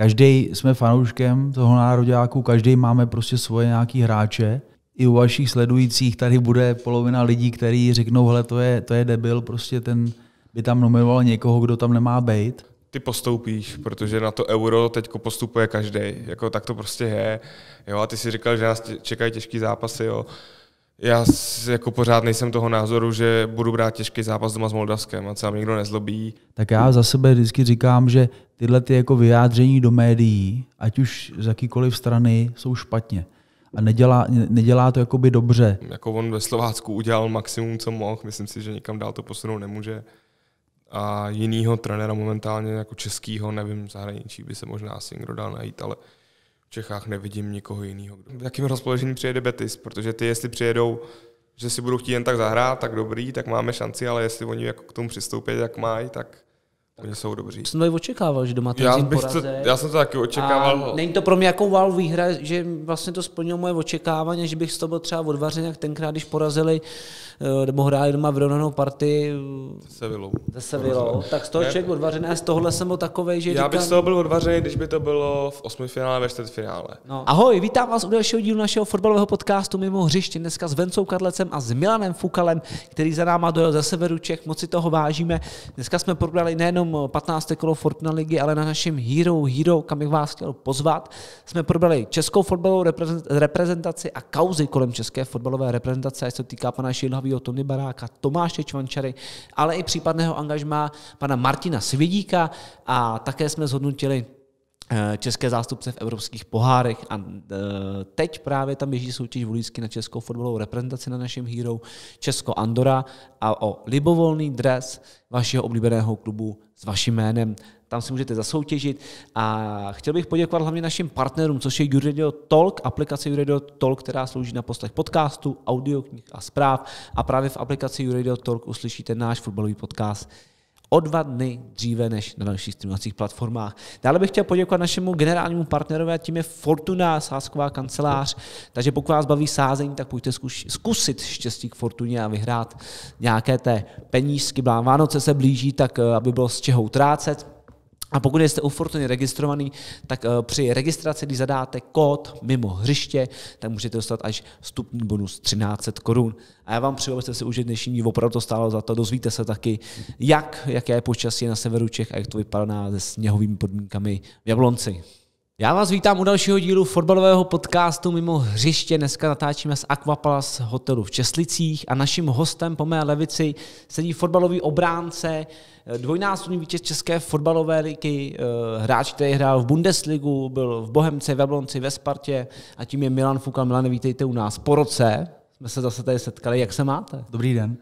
Každý jsme fanouškem toho nároďáku, každý máme prostě svoje nějaký hráče. I u vašich sledujících tady bude polovina lidí, kteří řeknou, hele, to je, to je debil, prostě ten by tam nominoval někoho, kdo tam nemá být. Ty postoupíš, protože na to euro teď postupuje každý. Jako tak to prostě je. Jo, a ty si říkal, že nás čekají těžký zápasy, jo. Já jako pořád nejsem toho názoru, že budu brát těžký zápas doma s Moldavskem a třeba nikdo nezlobí. Tak já za sebe vždycky říkám, že tyhle ty jako vyjádření do médií, ať už z jakýkoliv strany, jsou špatně. A nedělá, nedělá to jakoby dobře. Jako on ve Slovácku udělal maximum, co mohl, myslím si, že nikam dál to posunout nemůže. A jinýho trenéra momentálně jako českýho, nevím, zahraničí by se možná asi někdo dal najít, ale Čechách nevidím nikoho jiného. V jakým rozpoložení přijede Betis, protože ty, jestli přijedou, že si budou chtít jen tak zahrát, tak dobrý, tak máme šanci, ale jestli oni jako k tomu přistoupí, jak mají, tak Oni jsou dobří. Jsem to očekával, že doma já, bych to, já jsem to taky očekával. A není to pro mě jako wow výhra, že vlastně to splnilo moje očekávání, že bych z toho byl třeba odvařen, jak tenkrát, když porazili Eh, nebo hráli doma vyrovnanou partii se vylou. Se Sevilou. Tak z toho člověk odvařený a z tohohle jsem byl takovej, že Já říkám... bych z toho byl odvařený, když by to bylo v osmi finále, ve čtvrtfinále. No. Ahoj, vítám vás u dalšího dílu našeho fotbalového podcastu Mimo hřiště. Dneska s Vencou Karlecem a s Milanem Fukalem, který za náma dojel ze severu Čech. Moc si toho vážíme. Dneska jsme probrali nejenom 15. kolo Fortuna ligy, ale na našem Hero Hero, kam bych vás chtěl pozvat, jsme probrali českou fotbalovou reprezentaci a kauzy kolem české fotbalové reprezentace, co týká pana Šilhavý Hrubýho, Tony Baráka, Tomáše Čvančary, ale i případného angažma pana Martina Svědíka a také jsme zhodnotili Eh, české zástupce v evropských pohárech a eh, teď právě tam běží soutěž volícky na českou fotbalovou reprezentaci na našem hero Česko Andora a o libovolný dres vašeho oblíbeného klubu s vaším jménem. Tam si můžete zasoutěžit a chtěl bych poděkovat hlavně našim partnerům, což je Juradio Talk, aplikace Juradio Talk, která slouží na poslech podcastu, audioknih a zpráv a právě v aplikaci Juradio Talk uslyšíte náš fotbalový podcast o dva dny dříve než na dalších streamovacích platformách. Dále bych chtěl poděkovat našemu generálnímu partnerovi a tím je Fortuna, sázková kancelář. Takže pokud vás baví sázení, tak pojďte zkusit štěstí k Fortuně a vyhrát nějaké té penízky. Vánoce se blíží, tak eh, aby bylo z čeho utrácet. A pokud jste u Fortuny registrovaný, tak eh, při registraci, když zadáte kód mimo hřiště, tak můžete dostat až vstupní bonus 13 korun. A já vám přeju, abyste si užili dnešní díl, opravdu to stálo za to. Dozvíte se taky, jak, jaké počasí je na severu Čech a jak to vypadá se sněhovými podmínkami v Jablonci. Já vás vítám u dalšího dílu fotbalového podcastu mimo hřiště. Dneska natáčíme z Aquapalas hotelu v Česlicích a naším hostem po mé levici sedí fotbalový obránce, dvojnásobný vítěz České fotbalové ligy, eh, hráč, který hrál v Bundesligu, byl v Bohemce, v Jablonci, ve Spartě a tím je Milan Fuka. Milan, vítejte u nás. Po roce jsme se zase tady setkali. Jak se máte? Dobrý den.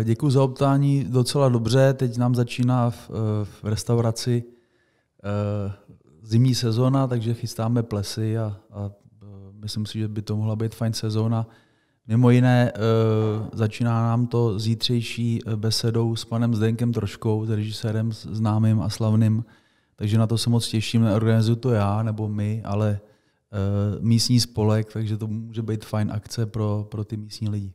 Eh, děkuji za obtání, docela dobře. Teď nám začíná v, eh, v restauraci zimní sezóna, takže chystáme plesy a, a e, myslím si, že by to mohla být fajn sezóna. Mimo jiné e, začíná nám to zítřejší e, besedou s panem Zdenkem Troškou, režisérem známým a slavným, takže na to se moc těším. Neorganizuju to já nebo my, ale místní spolek, takže to může být fajn akce pro, pro ty místní lidi.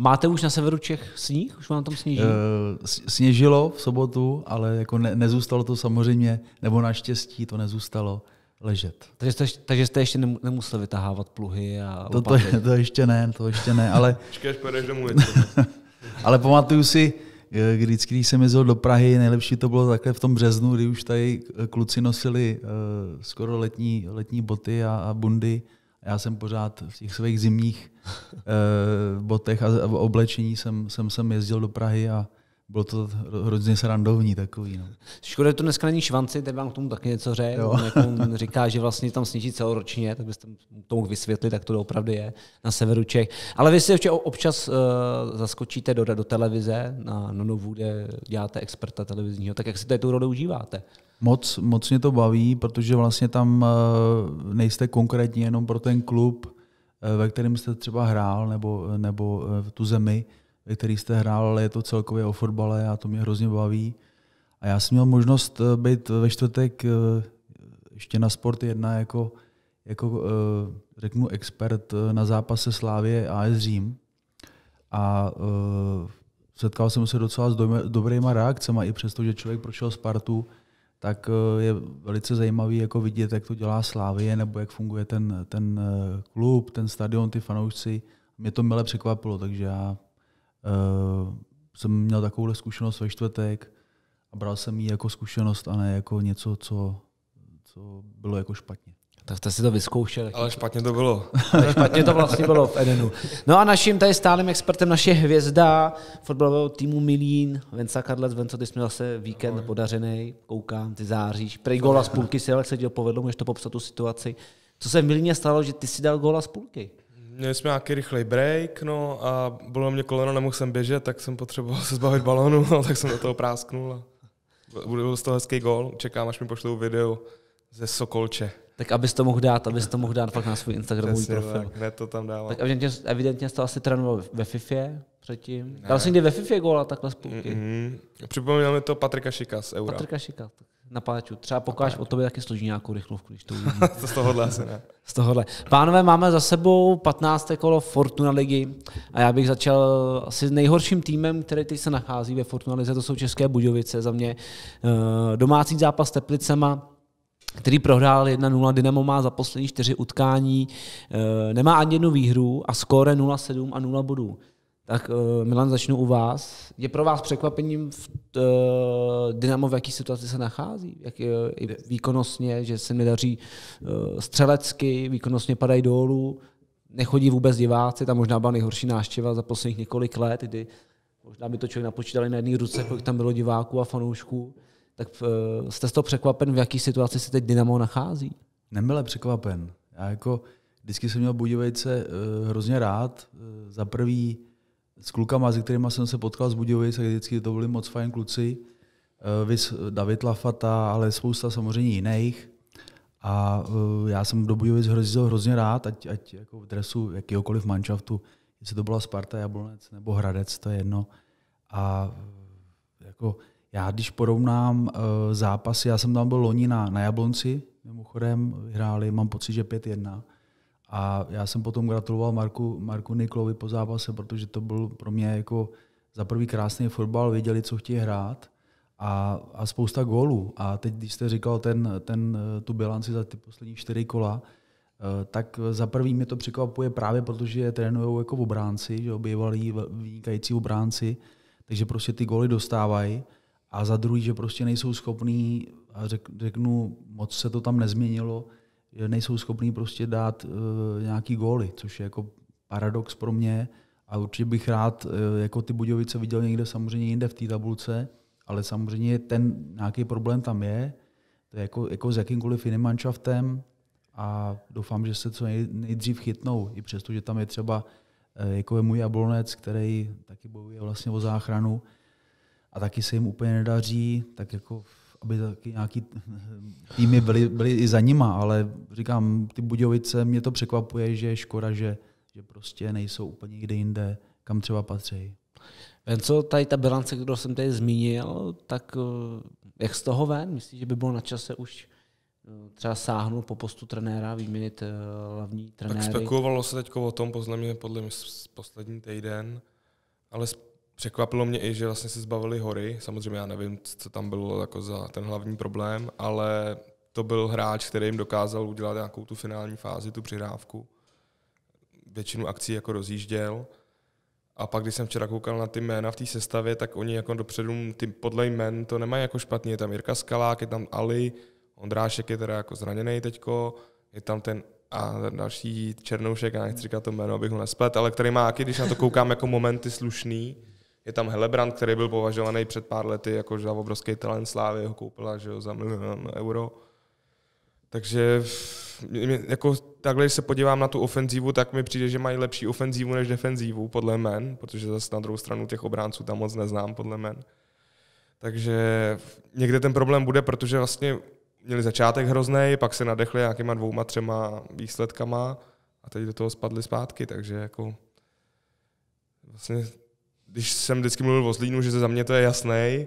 Máte už na severu Čech sníh? Už vám tam sněží? Eh, sněžilo v sobotu, ale jako ne, nezůstalo to samozřejmě, nebo naštěstí to nezůstalo ležet. Takže jste, takže jste ještě nemuseli vytahávat pluhy a to, to, to, ještě ne, to ještě ne, ale... Čekáš, domů. ale pamatuju si, eh, když, když jsem jezdil do Prahy, nejlepší to bylo takhle v tom březnu, kdy už tady eh, kluci nosili uh, skoro letní, letní boty a, a bundy já jsem pořád v těch svých zimních eh, botech a, v oblečení jsem, jsem, jsem jezdil do Prahy a bylo to hrozně srandovní takový. No. Škoda, že to dneska není švanci, ten vám k tomu taky něco řekl. Jako on říká, že vlastně tam sněží celoročně, tak byste tomu mohl vysvětlit, tak to opravdu je na severu Čech. Ale vy si ještě občas uh, zaskočíte do, do televize na, na Novu, kde děláte experta televizního, tak jak si tady tu roli užíváte? Moc, moc mě to baví, protože vlastně tam eh, nejste konkrétně jenom pro ten klub, eh, ve kterém jste třeba hrál, nebo, eh, nebo v tu zemi, ve který jste hrál, ale je to celkově o fotbale a to mě hrozně baví. A já jsem měl možnost být ve čtvrtek ještě na Sport 1 jako, jako řeknu expert na zápase Slávě a AS Řím. A setkal jsem se docela s dobrýma reakcemi, i přesto, že člověk prošel Spartu, tak eh, je velice zajímavý jako vidět, jak to dělá Slávie, nebo jak funguje ten, ten eh, klub, ten stadion, ty fanoušci. Mě to mile překvapilo, takže já uh, jsem měl takovou zkušenost ve čtvrtek a bral jsem ji jako zkušenost a ne jako něco, co, co bylo jako špatně. Tak jste si to vyzkoušeli. Ale špatně to bylo. Ale špatně to vlastně bylo v Edenu. No a naším tady stálým expertem, naše hvězda fotbalového týmu Milín, Venca Karlec. Venco, ty jsi měl se víkend Ahoj. podařený, koukám, ty záříš. Prej gola z půlky si ale se ti povedlo, můžeš to popsat tu situaci. Co se v Milíně stalo, že ty si dal gola z půlky? Měli jsme nějaký rychlej break, no a bylo mě koleno, nemohl jsem běžet, tak jsem potřeboval se zbavit balónu, no, tak jsem do toho prásknul a byl z toho hezký gol. Čekám, až mi pošlou video ze Sokolče. Tak abys to mohl dát, abys to mohl dát pak na svůj Instagramový profil. Tak, ne, to tam dávám. Tak evidentně, evidentně jsi to asi trénoval ve FIFA předtím. Ne. Dal jsi někdy ve FIFA gól takhle z půlky. Mm-hmm. Připomíná mi to Patrika Šika z Eura. Patrika Šika, na páču. Třeba pokáž o tobě taky složí nějakou rychlovku, když to uvidí. to z tohohle asi ne. Z tohohle. Pánové, máme za sebou 15. kolo Fortuna ligy a já bych začal asi s nejhorším týmem, který teď se nachází ve Fortuna lize, to jsou České Budějovice za mě. Eh, domácí zápas s Teplicema, který prohrál 1-0. Dynamo má za poslední čtyři utkání, eh, nemá ani jednu výhru a skóre 0-7 a 0 bodů. Tak eh, Milan, začnu u vás. Je pro vás překvapením v, eh, Dynamo, v jaké situaci se nachází? Jak, výkonnostně, že se nedaří střelecky, výkonnostně padají dolů, nechodí vůbec diváci, tam možná byla nejhorší náštěva za posledních několik let, kdy možná by to člověk napočítali na jedné ruce, kolik tam bylo diváků a fanoušků tak eh, jste z toho překvapen, v jaké situaci se teď Dynamo nachází? Nebyl překvapen. Já jako vždycky jsem měl Budějovice eh, hrozně rád. Eh, za prvý s klukama, se kterými jsem se potkal z Budějovice, vždycky to byli moc fajn kluci. Vys David Lafata, ale spousta samozřejmě jiných. A já jsem do Budějovic hrozně, hrozně rád, ať, ať jako v dresu jakýhokoliv manšaftu, jestli to byla Sparta, Jablonec nebo Hradec, to je jedno. A jako já když porovnám uh, zápasy, já jsem tam byl loni na, na Jablonci, mimochodem vyhráli, mám pocit, že 5-1. A já jsem potom gratuloval Marku, Marku Niklovi po zápase, protože to byl pro mě jako za prvý krásný fotbal, věděli, co chtějí hrát a, a spousta gólů. A teď, když jste říkal ten, ten, eh, tu bilanci za ty poslední čtyři kola, eh, tak za prvý mě to překvapuje právě protože je trénují jako obránci, že bývalí vynikající obránci, takže prostě ty góly dostávají a za druhý, že prostě nejsou schopní, a řek, řeknu, moc se to tam nezměnilo, že nejsou schopní prostě dát e, nějaký góly, což je jako paradox pro mě a určitě bych rád e, jako ty Budějovice viděl někde samozřejmě jinde v té tabulce, ale samozřejmě ten nějaký problém tam je, to je jako, jako s jakýmkoliv jiným manšaftem a doufám, že se co nej, nejdřív chytnou, i přesto, že tam je třeba e, jako je můj Jablonec, který taky bojuje vlastně o záchranu, a taky se jim úplně nedaří, tak jako aby taky nějaký týmy byly, byly i za nima, ale říkám, ty Budějovice, mě to překvapuje, že je škoda, že, že prostě nejsou úplně kde jinde, kam třeba patří. co tady ta bilance, kterou jsem tady zmínil, tak eh, jak z toho ven? Myslíš, že by bylo na čase už eh, třeba sáhnout po postu trenéra, vyměnit eh, hlavní trenéry? Tak spekulovalo se teď o tom, podle mě, podle mě poslední týden, ale Překvapilo mě i, že vlastně se zbavili hory. Samozřejmě já nevím, co tam bylo jako za ten hlavní problém, ale to byl hráč, který jim dokázal udělat nějakou tu finální fázi, tu přihrávku. Většinu akcí jako rozjížděl. A pak, když jsem včera koukal na ty jména v té sestavě, tak oni jako dopředu ty podle jmen to nemají jako špatně. Je tam Jirka Skalák, je tam Ali, Ondrášek je teda jako zraněný teďko, je tam ten a další Černoušek, já nechci říkat to jméno, abych ho nesplet, ale který má, když na to koukám, jako momenty slušný je tam Helebrand, který byl považovaný před pár lety jako za obrovský talent Slávy, ho koupila že jo, za milion euro. Takže jako takhle, když se podívám na tu ofenzívu, tak mi přijde, že mají lepší ofenzívu než defenzívu, podle men, protože zase na druhou stranu těch obránců tam moc neznám, podle men. Takže někde ten problém bude, protože vlastně měli začátek hrozný, pak se nadechli nějakýma dvouma, třema výsledkama a teď do toho spadli zpátky, takže jako vlastně když jsem vždycky mluvil o Zlínu, že za mě to je jasný,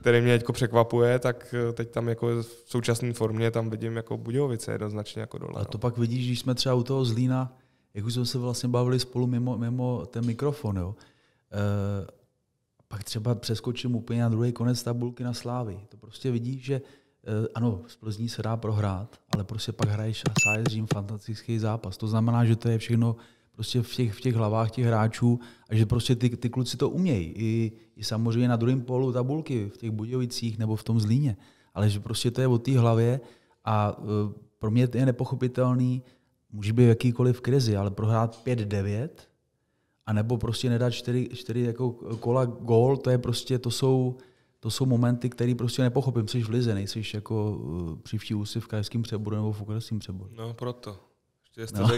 který mě jako překvapuje, tak eh, teď tam jako v současné formě tam vidím jako Budějovice jednoznačně jako dole. A to no. pak vidíš, když jsme třeba u toho Zlína, jak už jsme se vlastně bavili spolu mimo, mimo ten mikrofon, jo. E, pak třeba přeskočím úplně na druhý konec tabulky na Slávy. To prostě vidíš, že eh, ano, z Plzní se dá prohrát, ale prostě pak hraješ a sájezřím fantastický zápas. To znamená, že to je všechno prostě v těch, v těch hlavách těch hráčů a že prostě ty, ty kluci to umějí. I, I samozřejmě na druhém polu tabulky v těch Budějovicích nebo v tom Zlíně. Ale že prostě to je o té hlavě a uh, pro mě je nepochopitelný, může být v jakýkoliv krizi, ale prohrát 5-9 a nebo prostě nedat 4, 4 jako kola gól, to je prostě, to jsou, to jsou momenty, které prostě nepochopím. Jsi v Lize, nejsi jako při e, příští úsi v krajském přeboru nebo v okresním přeboru. No proto. Že jste no.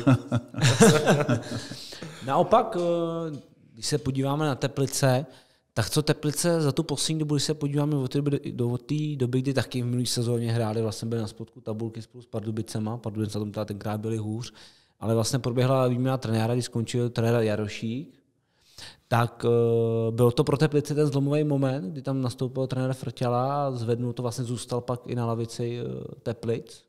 Naopak, eh, když se podíváme na Teplice, tak co Teplice za tu poslední dobu, když se podíváme od té doby, do doby, kdy taky v minulý sezóně hráli, vlastně byli na spodku tabulky spolu s Pardubicema, Pardubice tom teda tenkrát byli hůř, ale vlastně proběhla výměna trenéra, když skončil trenér Jarošík, tak uh, eh, byl to pro Teplice ten zlomový moment, kdy tam nastoupil trenér Frťala a zvednul to, vlastně zůstal pak i na lavici uh, Teplic.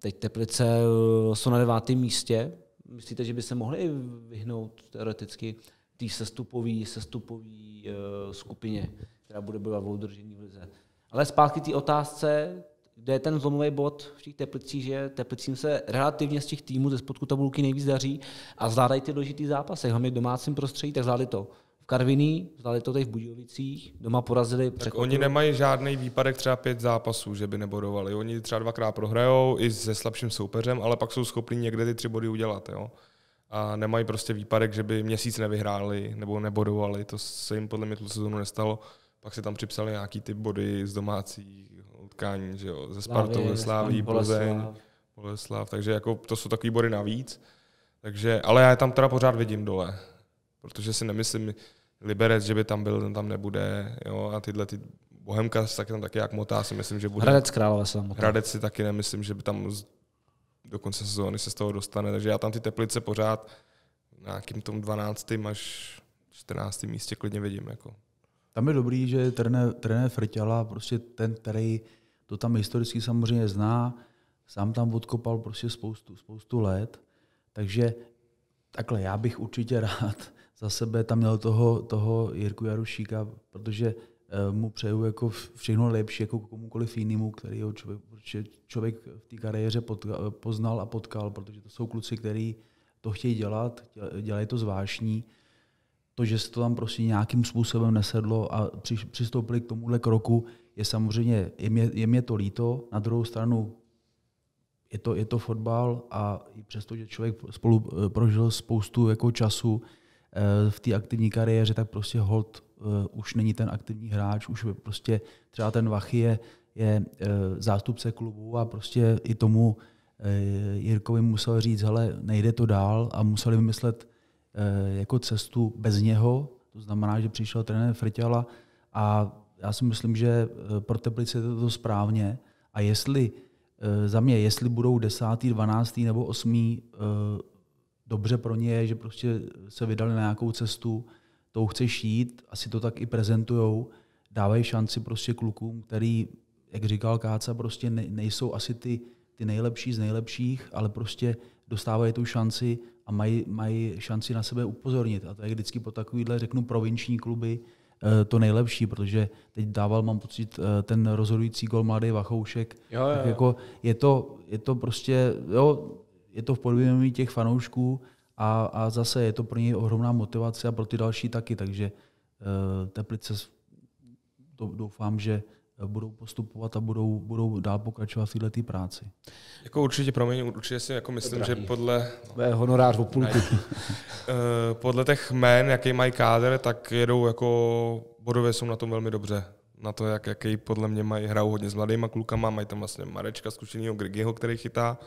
Teď Teplice eh, jsou na devátém místě. Myslíte, že by se mohli vyhnout teoreticky té sestupové sestupový, uh, eh, skupině, která bude bojovat o udržení v lize? Ale zpátky té otázce, kde je ten zlomový bod v těch Teplicích, že Teplicím se relativně z těch týmů ze spodku tabulky nejvíc daří a zvládají ty důležitý zápasy. Hlavně v domácím prostředí, tak zvládli to. Karviní, vzali to tady v Budějovicích, doma porazili. Tak oni nemají žádný výpadek třeba pět zápasů, že by nebodovali. Oni třeba dvakrát prohrajou i se slabším soupeřem, ale pak jsou schopni někde ty tři body udělat. Jo? A nemají prostě výpadek, že by měsíc nevyhráli nebo nebodovali. To se jim podle mě tu sezónu nestalo. Pak se tam připsali nějaký ty body z domácích utkání, že jo, ze Spartou, ze Sláví, Plzeň, Boleslav. Takže jako to jsou takový body navíc. Takže, ale já je tam teda pořád vidím dole, protože si nemyslím, Liberec, že by tam byl, ten tam nebude, jo, a tyhle ty Bohemka se taky tam taky jak motá, si myslím, že bude. Hradec Králové se tam motá. Hradec si taky nemyslím, že by tam z, do konce sezóny se z toho dostane, takže já tam ty teplice pořád na nějakým tom 12. až 14. místě klidně vidím. Jako. Tam je dobrý, že trenér, trenér Frťala, prostě ten, který to tam historicky samozřejmě zná, sám tam odkopal prostě spoustu, spoustu let, takže takhle já bych určitě rád, za sebe tam měl toho, toho Jirku Jarušíka, protože eh, mu přeju jako všechno lepší jako komukoliv jinému, který ho člověk, člověk v té kariéře poznal a potkal, protože to jsou kluci, kteří to chtějí dělat, dělají to zvláštní. To, že se to tam prostě nějakým způsobem nesedlo a při, přistoupili k tomuhle kroku, je samozřejmě, je mě, je mě to líto. Na druhou stranu je to, je to fotbal a i přesto, že člověk spolu eh, prožil spoustu jako času, v té aktivní kariéře, tak prostě hold eh, už není ten aktivní hráč, už prostě třeba ten Vachy je, je eh, zástupce klubu a prostě i tomu eh, Jirkovi musel říct, hele, nejde to dál a museli vymyslet jako cestu bez něho, to znamená, že přišel trenér Frťala a já si myslím, že pro Teplice je to správně a jestli za mě, jestli budou desátý, dvanáctý nebo osmý dobře pro ně je, že prostě se vydali na nějakou cestu, tou chce šít, asi to tak i prezentujou, dávají šanci prostě klukům, který, jak říkal Káca, prostě nejsou asi ty, ty nejlepší z nejlepších, ale prostě dostávají tu šanci a mají, mají šanci na sebe upozornit. A to je vždycky po takovýhle, řeknu, provinční kluby eh, to nejlepší, protože teď dával, mám pocit, eh, ten rozhodující gol mladý Vachoušek. jo, jo. Tak jako je, to, je to prostě, jo, je to v podvědomí těch fanoušků a, a zase je to pro něj ohromná motivace a pro ty další taky, takže eh, Teplice to doufám, že eh, budou postupovat a budou, budou dál pokračovat v této práci. Jako určitě, promiň, určitě si jako myslím, že podle... To je honorář v půlku. Eh, podle těch jmén, jaký mají káder, tak jedou jako bodově jsou na tom velmi dobře. Na to, jak, jaký podle mě mají hrajou hodně s mladýma klukama, mají tam vlastně Marečka zkušenýho Grigiho, který chytá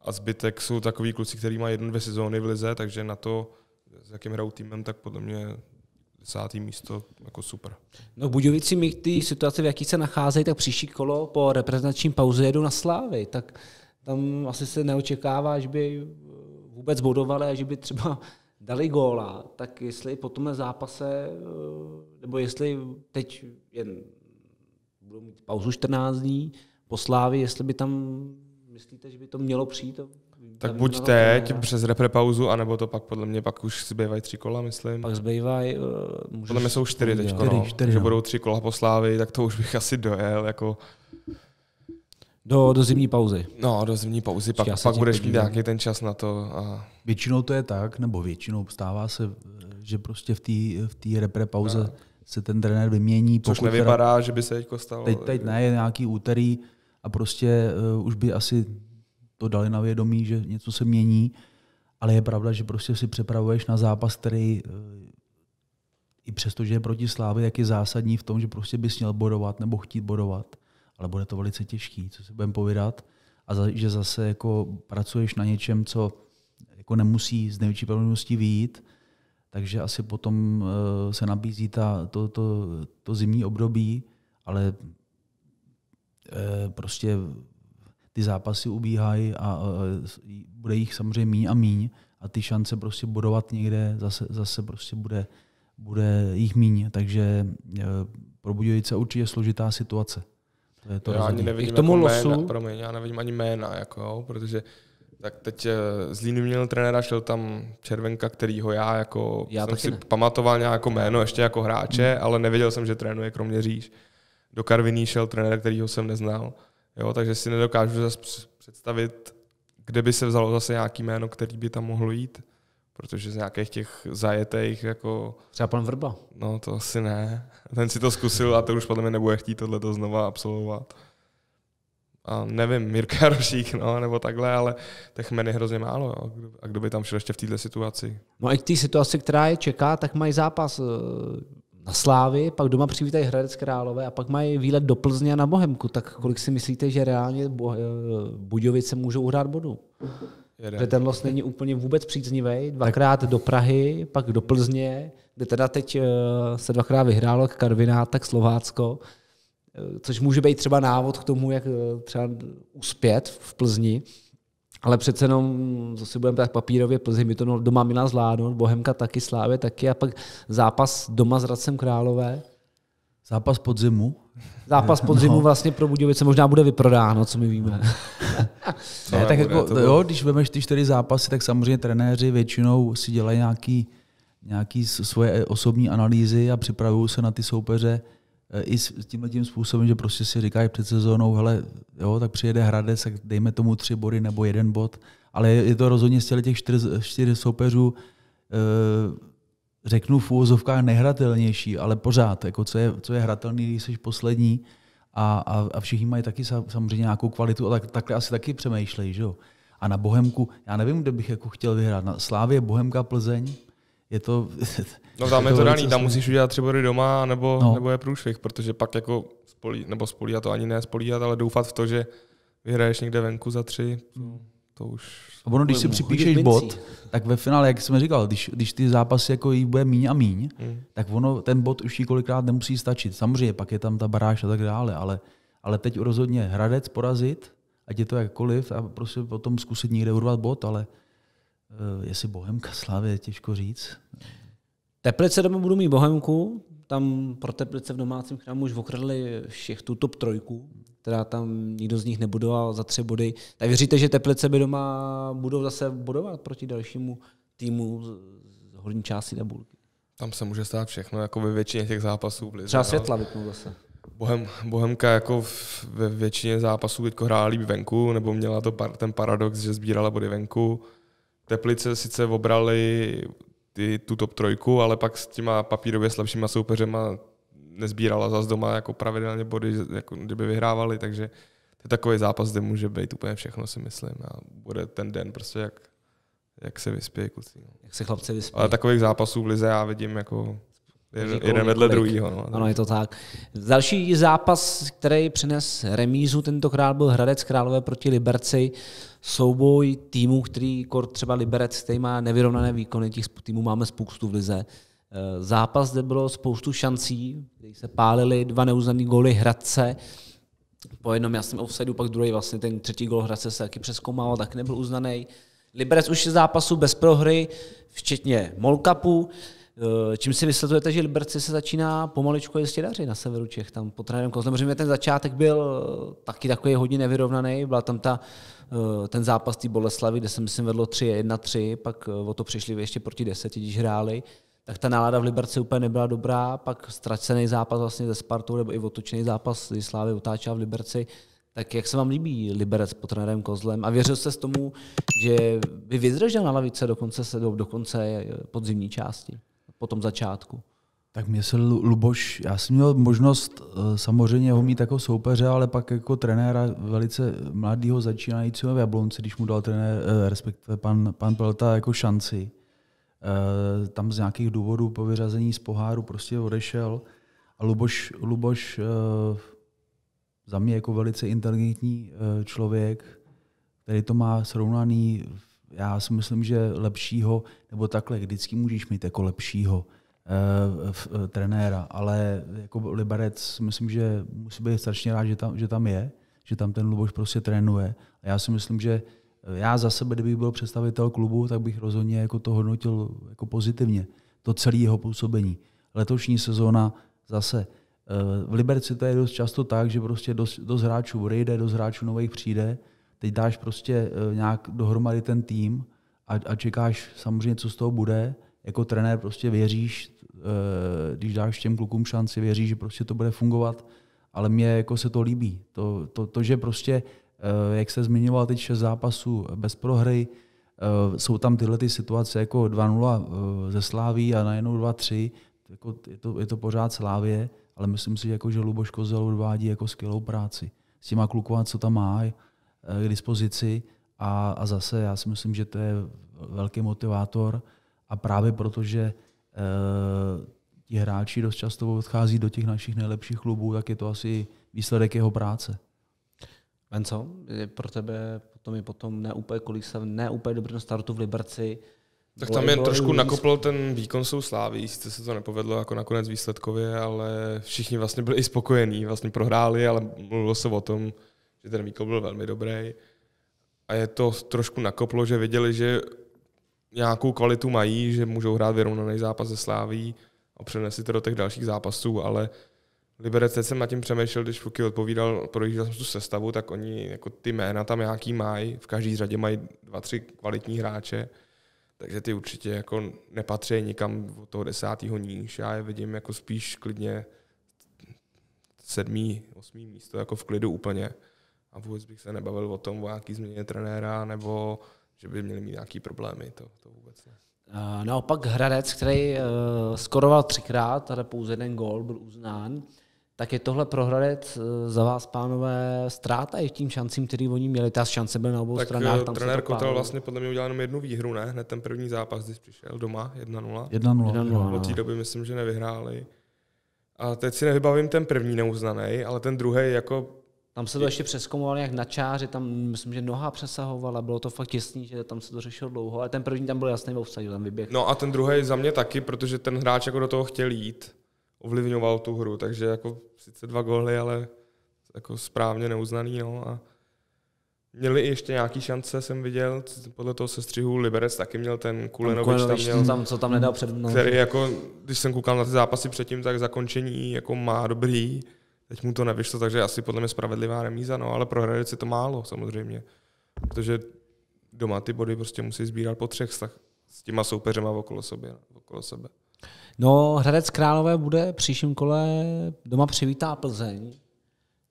a zbytek jsou takový kluci, který má jednu, dvě sezóny v lize, takže na to, s jakým hrajou týmem, tak podle mě desátý místo, jako super. No Budějovici mi ty situace, v jaký se nacházejí, tak příští kolo po reprezentační pauze jedu na Slávy, tak tam asi se neočekává, že by vůbec bodovali a že by třeba dali góla, tak jestli po tomhle zápase, nebo jestli teď jen budou mít pauzu 14 dní, po Slávy, jestli by tam myslíte, že by to mělo přijít? Tak tak buď teď a... přes reprepauzu, anebo to pak podle mě pak už zbývají tři kola, myslím. Pak zbývají... Uh, můžeš... Podle mě jsou čtyři teď, no. že no. budou tři kola po Slávy, tak to už bych asi dojel, jako... Do, do zimní pauzy. No, do zimní pauzy, pak, pak budeš mít nějaký ten čas na to. A... Většinou to je tak, nebo většinou stává se, že prostě v té v tý repre pauze no. se ten trenér vymění. Což nevypadá, teda, že by se teďko stalo. Teď, teď ne, je nějaký úterý, a prostě uh, už by asi to dali na vědomí, že něco se mění, ale je pravda, že prostě si přepravuješ na zápas, který uh, i přesto, že je proti Slávy, jak je zásadní v tom, že prostě bys měl bodovat nebo chtít bodovat, ale bude to velice těžký, co si budeme povídat, a za, že zase jako pracuješ na něčem, co jako nemusí z největší pravděpodobností výjít, takže asi potom uh, se nabízí ta, to, to, to zimní období, ale Eh, prostě ty zápasy ubíhají a bude jich samozřejmě míň a míň a ty šance prostě budovat někde zase, zase prostě bude, bude jich míň. Takže eh, pro Budějovice určitě složitá situace. To je to já ani nevidím tomu jako losu... jména, promiň, já nevidím ani jména, jako, protože tak teď eh, z Línu měl trenéra, šel tam Červenka, kterýho já jako já jsem si ne. pamatoval nějak jako jméno, ještě jako hráče, hmm. ale nevěděl jsem, že trénuje kromě Říš do Karviní šel trenér, kterýho jsem neznal. Jo, takže si nedokážu zase představit, kde by se vzalo zase nějaký jméno, který by tam mohl jít. Protože z nějakých těch zajetých jako... Třeba pan Vrba. No to asi ne. Ten si to zkusil a to už podle mě nebude chtít to znova absolvovat. A nevím, Mirka Rošík, no, nebo takhle, ale těch men je hrozně málo. Jo. A kdo by tam šel ještě v této situaci? No i ty té situaci, která je čeká, tak mají zápas eh, na Slávy, pak doma přivítají Hradec Králové a pak mají výlet do Plzně a na Bohemku. Tak kolik si myslíte, že reálně eh, Budějovice můžou uhrát bodu? Že ten los není úplně vůbec příznivý. Dvakrát do Prahy, pak do Plzně, kde teda teď eh, se dvakrát vyhrálo k Karviná, tak Slovácko, eh, což může být třeba návod k tomu, jak třeba uspět v Plzni ale přece jenom, zase budeme tak papírově, Plzeň by to doma měla zvládnout, Bohemka taky, Slávě taky a pak zápas doma s Radcem Králové. Zápas podzimu? Zápas podzimu no. vlastně pro Budějovice možná bude vyprodáno, co my víme. No. ne, tak jako, jo, když vemeš ty čtyři zápasy, tak samozřejmě trenéři většinou si dělají nějaký, nějaký svoje osobní analýzy a připravují se na ty soupeře i s tím tím způsobem, že prostě si říkají před sezónou, hele, jo, tak přijede Hradec, tak dejme tomu tři body nebo jeden bod, ale je to rozhodně z těch čtyř, čtyř soupeřů, eh, řeknu v úvozovkách nehratelnější, ale pořád, jako co je, co je hratelný, když jsi poslední a, a, a všichni mají taky samozřejmě nějakou kvalitu a tak, takhle asi taky přemýšlejí, že jo. A na Bohemku, já nevím, kde bych jako chtěl vyhrát, na Slávě, Bohemka, Plzeň, je to... No tam je to, to daný, tam musíš udělat tři body doma, nebo, no. nebo je průšvih, protože pak jako spolí, nebo spolíhat to ani ne spolíhat, ale doufat v to, že vyhraješ někde venku za tři, to hmm. už... A ono, když si připíšeš bod, tak ve finále, jak jsem říkal, když, když ty zápasy jako jí bude míň a míň, hmm. tak ono, ten bod už jí kolikrát nemusí stačit. Samozřejmě, pak je tam ta baráž a tak dále, ale, ale teď rozhodně Hradec porazit, ať je to jakkoliv, a prostě potom zkusit někde urvat bod, ale Eh, jestli Bohemka Slávě, těžko říct. Teplice doma budou mít Bohemku, tam pro Teplice v domácím chrámu už okradli všech tu top trojku, která tam nikdo z nich nebudoval za tři body. Tak věříte, že Teplice by doma budou zase budovat proti dalšímu týmu z horní části tabulky? Tam se může stát všechno, jako ve většině těch zápasů. Blizu, Třeba no. světla vypnou zase. Bohem, Bohemka jako ve většině zápasů teď hrála líp venku, nebo měla to par, ten paradox, že sbírala body venku. Teplice sice obrali ty, tu top trojku, ale pak s těma papírově slabšíma soupeřema nezbírala zas doma jako pravidelně body, jako kdyby vyhrávali, takže to je takový zápas, kde může být úplně všechno, si myslím. A bude ten den prostě jak, jak se vyspějí kluci. No. Jak se chlapci vyspějí. Ale takových zápasů v Lize já vidím jako... Jeden, vedle druhého. No. Ano, je to tak. Další zápas, který přines remízu tentokrát, byl Hradec Králové proti Liberci. Souboj týmů, který třeba Liberec, který má nevyrovnané výkony, těch týmů máme spoustu v lize. Eh, zápas, kde bylo spoustu šancí, kde se pálili dva neuznaný góly Hradce. Po jednom jasném offsideu, pak druhý vlastně ten třetí gol Hradce se taky přeskoumal, tak nebyl uznaný. Liberec už je zápasu bez prohry, včetně Molkapu. Eh, čím si vysvětlujete, že Liberci se začíná pomaličku jistě dařit na severu Čech, tam pod trenérem Kozlem, protože ten začátek byl eh, taky takový hodně nevyrovnaný, byla tam ta, eh, ten zápas té Boleslavy, kde se myslím vedlo 3-1-3, pak o to přišli ještě proti 10, když hráli, tak ta nálada v Liberci úplně nebyla dobrá, pak ztracený zápas vlastně ze Spartu nebo i otočený zápas kdy Slávy otáčela v Liberci, tak jak se vám líbí Liberec pod trenérem Kozlem? A věřil jste s tomu, že by vydržel na lavice do konce, do, do konce podzimní části? po tom začátku? Tak mě se Luboš, já jsem měl možnost eh, samozřejmě ho mít jako soupeře, ale pak jako trenéra velice mladého začínajícího v Jablonci, když mu dal trenér, eh, respektive pan, pan Pelta jako šanci. Eh, tam z nějakých důvodů po vyřazení z poháru prostě odešel a Luboš, Luboš za mě jako velice inteligentní člověk, který to má srovnaný v já si myslím, že lepšího, nebo takhle, vždycky můžeš mít jako lepšího e, e, trenéra, ale jako Liberec, myslím, že musí být strašně rád, že tam, že tam je, že tam ten Luboš prostě trénuje. A já si myslím, že eh, já za sebe, kdybych byl představitel klubu, tak bych rozhodně jako to hodnotil jako pozitivně, to celé jeho působení. Letošní sezóna zase v Liberci to je dost často tak, že prostě dost, dost hráčů odejde, dost hráčů nových přijde Teď dáš prostě eh, nějak dohromady ten tým a, a čekáš samozřejmě, co z toho bude. Jako trenér prostě věříš, eh, když dáš těm klukům šanci, věříš, že prostě to bude fungovat, ale mně jako se to líbí. To, to, to že prostě, eh, jak se zmiňoval teď šest zápasů bez prohry, jsou tam tyhle ty situace jako 2-0 ze Sláví a najednou 2-3, jako je, to, je to pořád Slávě, ale myslím si, že jako, že Luboš Kozel odvádí jako skvělou práci. S těma klukovat, co tam má, Eh, k dispozici a, a zase já si myslím, že to je velký motivátor a právě protože e, eh, ti hráči dost často odchází do těch našich nejlepších klubů, tak je to asi výsledek jeho práce. Venco, je pro tebe potom je potom neúplně kolik se neúplně dobrý na startu v Liberci. Tak tam jen trošku nakopl ten výkon sou sláví, sice se to nepovedlo jako nakonec výsledkově, ale všichni vlastně byli i spokojení, vlastně prohráli, ale mluvilo se o tom, že ten výkon byl velmi dobrý. A je to trošku nakoplo, že viděli, že nějakou kvalitu mají, že můžou hrát vyrovnaný zápas ze Sláví a přenesli to do těch dalších zápasů, ale Liberec, teď jsem nad tím přemýšlel, když Fuky odpovídal, projížděl jsem tu sestavu, tak oni jako ty jména tam nějaký mají, v každý řadě mají dva, tři kvalitní hráče, takže ty určitě jako nepatří nikam od toho desátého níž. Já je vidím jako spíš klidně sedmý, osmý místo jako v klidu úplně a vůbec bych se nebavil o tom, o jaký změně trenéra, nebo že by měli mít nějaký problémy, to, to vůbec ne. Naopak Hradec, který eh, skoroval třikrát, ale pouze jeden gol byl uznán, tak je tohle pro Hradec eh, za vás, pánové, ztráta i tím šancím, který oni měli. Ta šance byla na obou tak stranách. Eh, tam trenér Kotel vlastně podle mě udělal jenom jednu výhru, ne? Hned ten první zápas, když přišel doma, 1-0. 1-0. Od té no. doby myslím, že nevyhráli. A teď si nevybavím ten první neuznaný, ale ten druhý jako tam se to ještě přeskomovalo jak na čáři, tam myslím, že noha přesahovala, bylo to fakt těsný, že tam se to řešilo dlouho, ale ten první tam byl jasný offside, tam vyběh. No a ten druhý za mě taky, protože ten hráč jako do toho chtěl jít, ovlivňoval tu hru, takže jako sice dva góly, ale jako správně neuznaný, no a Měli i ještě nějaký šance, jsem viděl, podle toho střihu Liberec taky měl ten Kulenovič, tam, měl, tam, co tam nedal před mnou. Který jako, když jsem koukal na ty zápasy předtím, tak zakončení jako má dobrý, Teď mu to nevyšlo, takže asi podle mě spravedlivá remíza, no, ale pro Hradec je to málo samozřejmě, protože doma ty body prostě musí sbírat po třech stach, s těma soupeřema okolo, sobě, okolo sebe. No, Hradec Králové bude příštím kole doma přivítá Plzeň.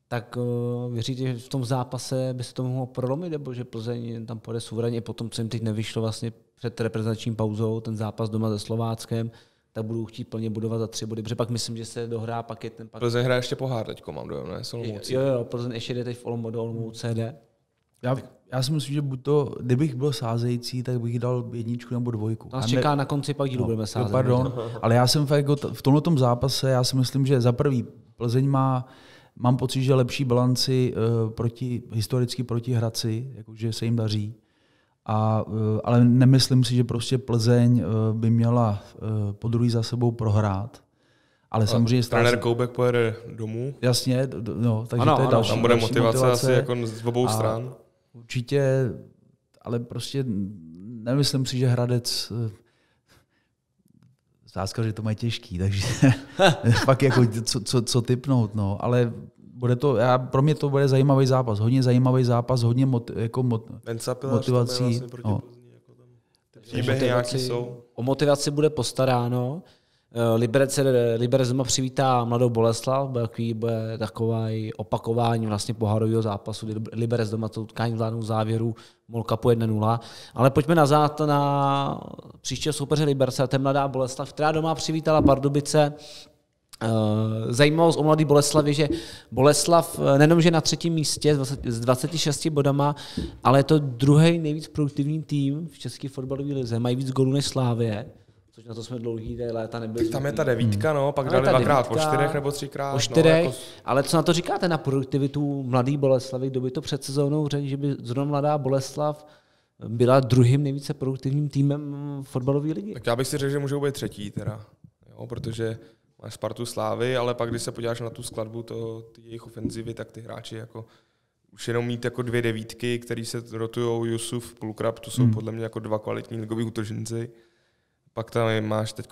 Tak uh, věříte, že v tom zápase by se to mohlo prolomit, nebo že Plzeň tam půjde suverénně po tom, co jim teď nevyšlo vlastně před reprezentačním pauzou, ten zápas doma se Slováckem tak budou chtít plně budovat za tři body, protože pak myslím, že se dohrá pak je ten pak. Plzeň hraje ještě pohár teď mám dojem, ne? S Jo, jo, Plzeň ještě jde teď v Olomouc, do Olomouce jde. Já, já si myslím, že buď to, kdybych byl sázející, tak bych dal jedničku nebo dvojku. Nás ne... čeká na konci pak dílu, no, budeme sázet. Pardon, no. ale já jsem fakt, jako v tomhle tom zápase, já si myslím, že za prvý Plzeň má mám pocit, že lepší balanci uh, proti, historicky proti Hradci, jakože se jim daří. A, eh, ale nemyslím si, že prostě Plzeň eh, by měla eh, po druhý za sebou prohrát. Ale a samozřejmě trenér Trenér Koubek pojede domů. Jasně, no, takže ano, to je ano, další. Tam bude další motivace, motivace asi jako z obou stran. Určitě, ale prostě nemyslím si, že Hradec zázka, že to mají těžký, takže pak jako co, co, co typnout, no, ale bude to, já, pro mě to bude zajímavý zápas, hodně zajímavý zápas, hodně mot, jako mot, motivací. Vlastně proti no. jako jsou. O motivaci bude postaráno. Eh, Liberec, eh, Liberec doma přivítá mladou Boleslav, bude takový, bude takový opakování vlastně pohárového zápasu, Liberec doma to utkání vládnou závěru Molka po 1-0. Ale pojďme nazad na příštího soupeře Liberce, a to je mladá Boleslav, která doma přivítala Pardubice, Eh, zajímavost o mladý Boleslavy, že Boleslav eh, nejenom, že na třetím místě s 26 bodama, ale je to druhý nejvíc produktivní tým v české fotbalové lize. Mají víc golů než Slávě, což na to jsme dlouhý léta nebyli. Tak tam je ta devítka, hmm. no, pak dali dvakrát po čtyřech nebo třikrát. Po no, čtyřech, no, jako... ale co na to říkáte na produktivitu mladý Boleslavy, kdo by to před sezónou řekl, že by zrovna mladá Boleslav byla druhým nejvíce produktivním týmem fotbalové ligy. Tak já bych si řekl, že můžou být třetí teda, jo, protože máš Spartu Slávy, ale pak, když se podíváš na tu skladbu, to, ty jejich ofenzivy, tak ty hráči jako už jenom mít jako dvě devítky, které se rotují Jusuf, Klukrab, to jsou hmm. podle mě jako dva kvalitní ligoví útoženci. Pak tam máš teď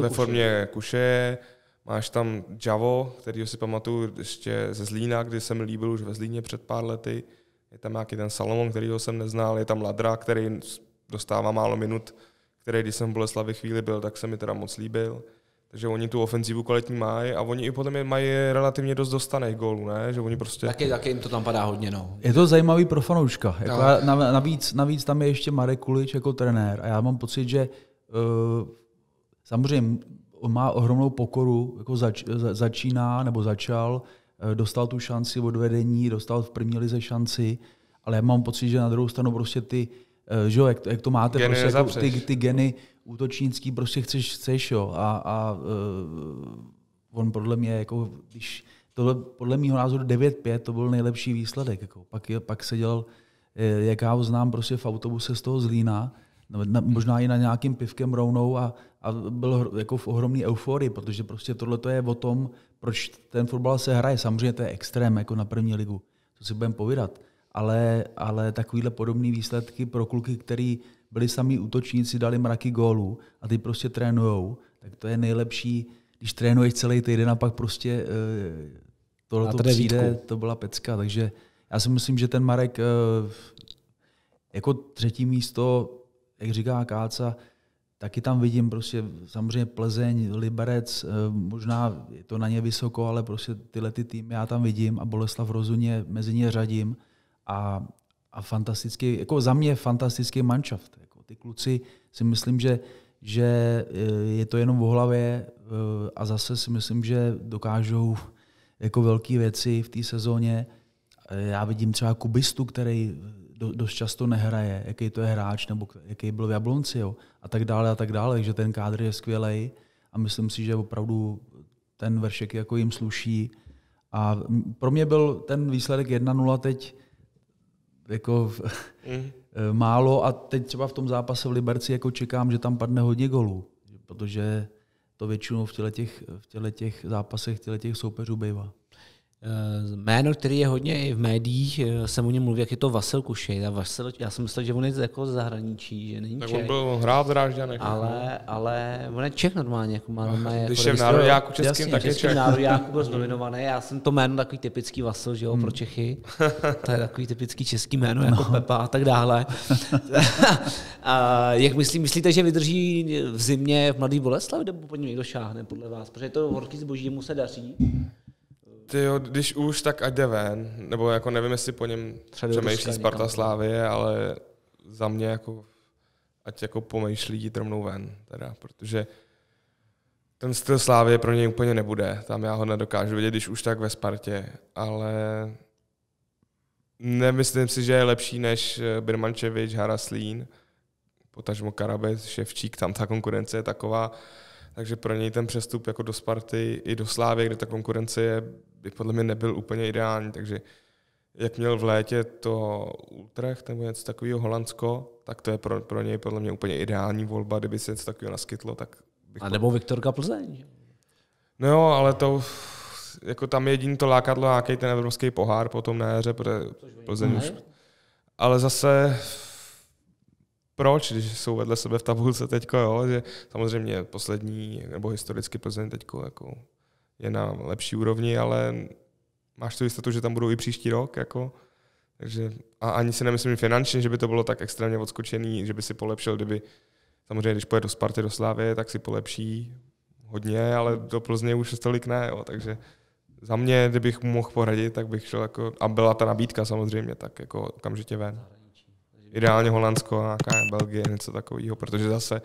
ve formě Kuše, máš tam Javo, který si pamatuju ještě ze Zlína, kdy jsem líbil už ve Zlíně před pár lety. Je tam nějaký ten Salomon, který ho jsem neznal, je tam Ladra, který dostává málo minut, který když jsem v Boleslavi chvíli byl, tak se mi teda moc líbil. Takže oni tu ofenzivu kvalitní mají a oni i podle mě mají relativně dost dostaných gólů, ne? Že oni prostě... Taky, taky jim to tam padá hodně, no. Je to zajímavý pro fanouška. No. Jako no. navíc, navíc, tam je ještě Marek Kulič jako trenér a já mám pocit, že uh, samozřejmě on má ohromnou pokoru, jako zač, za, začíná nebo začal, uh, dostal tu šanci od vedení, dostal v první lize šanci, ale já mám pocit, že na druhou stranu prostě ty uh, Eh, že jo, jak, to, jak to máte, geny prostě, jako ty, ty geny útočnický prostě chceš, chceš jo, a, a uh, on podle mě, jako, když tohle, podle mého názoru 9-5 to byl nejlepší výsledek, jako, pak, pak seděl, eh, jak já ho znám, prostě v autobuse z toho Zlína, na, možná i na nějakým pivkem rovnou a, a byl jako v ohromné euforii, protože prostě tohle je o tom, proč ten fotbal se hraje. Samozřejmě to je extrém jako na první ligu, to si budeme povídat ale, ale takovýhle podobné výsledky pro kluky, který byli sami útočníci, dali mraky gólů a ty prostě trénujou, tak to je nejlepší, když trénuješ celý týden a pak prostě eh, tohle to přijde, výtku. to byla pecka, takže já si myslím, že ten Marek eh, jako třetí místo, jak říká Káca, taky tam vidím prostě samozřejmě Plzeň, Liberec, eh, možná je to na ně vysoko, ale prostě tyhle ty týmy já tam vidím a Boleslav rozumě mezi ně řadím – a, a fantastický, jako za mě fantastický manšaft. Jako ty kluci si myslím, že, že eh, je to jenom v hlavě eh, a zase si myslím, že dokážou jako velké věci v té sezóně. Eh, já vidím třeba Kubistu, který dost často nehraje, jaký to je hráč, nebo jaký byl v Jablonci, jo, a tak dále, a tak dále, takže ten kádr je skvělý a myslím si, že opravdu ten vršek jako jim sluší. A pro mě byl ten výsledek 1-0 teď jako mm. málo a teď třeba v tom zápase v Liberci jako čekám, že tam padne hodně golů, protože to většinou v těle těch, v těle těch zápasech, v těle těch soupeřů bývá. Eh, jméno, který je hodně i v médiích, eh, jsem o něm mluvil, jak je to Vasil Kušej. A Vasil, já jsem myslel, že on je jako z zahraničí, že není Tak on byl hrát v Ale, ale on je Čech normálně. Jako má, no, má jako Když je v nároďáku českým, tak je Čech. nároďáku byl zdominovaný. Já jsem to jméno takový typický Vasil, že jo, hmm. pro Čechy. To je takový typický český jméno, jako no. Pepa a tak dále. a jak myslí, myslíte, že vydrží v zimě v Mladý boleslav, nebo po něm někdo šáhne podle vás? Protože to horký zboží mu se daří. Ty jo, když už, tak ať jde ven. Nebo jako nevím, jestli po něm přemýšlí Sparta no. Slávie, ale za mě jako ať jako pomýšlí rovnou ven. Teda, protože ten styl Slávie pro něj úplně nebude. Tam já ho nedokážu vidět, když už tak ve Spartě. Ale nemyslím si, že je lepší než eh, Birmančevič, Haraslín, potažmo Karabec, Ševčík, tam ta konkurence je taková takže pro něj ten přestup jako do Sparty i do Slávy, kde ta konkurence je, by podle mě nebyl úplně ideální, takže jak měl v létě to Utrecht nebo něco takového Holandsko, tak to je pro, pro něj podle mě úplně ideální volba, kdyby se něco takového naskytlo, tak bych A nebo to... Viktorka Plzeň. No jo, ale to jako tam jediný to lákadlo nějaký ten evropský pohár potom na jaře, protože Plzeň mhm. už... Ale zase proč, když jsou vedle sebe v tabulce teď, jo, že samozřejmě poslední nebo historicky Plzeň teď jako je na lepší úrovni, ale máš tu jistotu, že tam budou i příští rok, jako, takže, a ani si nemyslím finančně, že by to bylo tak extrémně odskočený, že by si polepšil, kdyby, samozřejmě, když pojede do Sparty, do Slávy, tak si polepší hodně, ale do Plzně už tolik ne, jo, takže za mě, kdybych mu mohl poradit, tak bych šel jako, a byla ta nabídka samozřejmě, tak jako okamžitě ven ideálně Holandsko a Belgie, něco takového, protože zase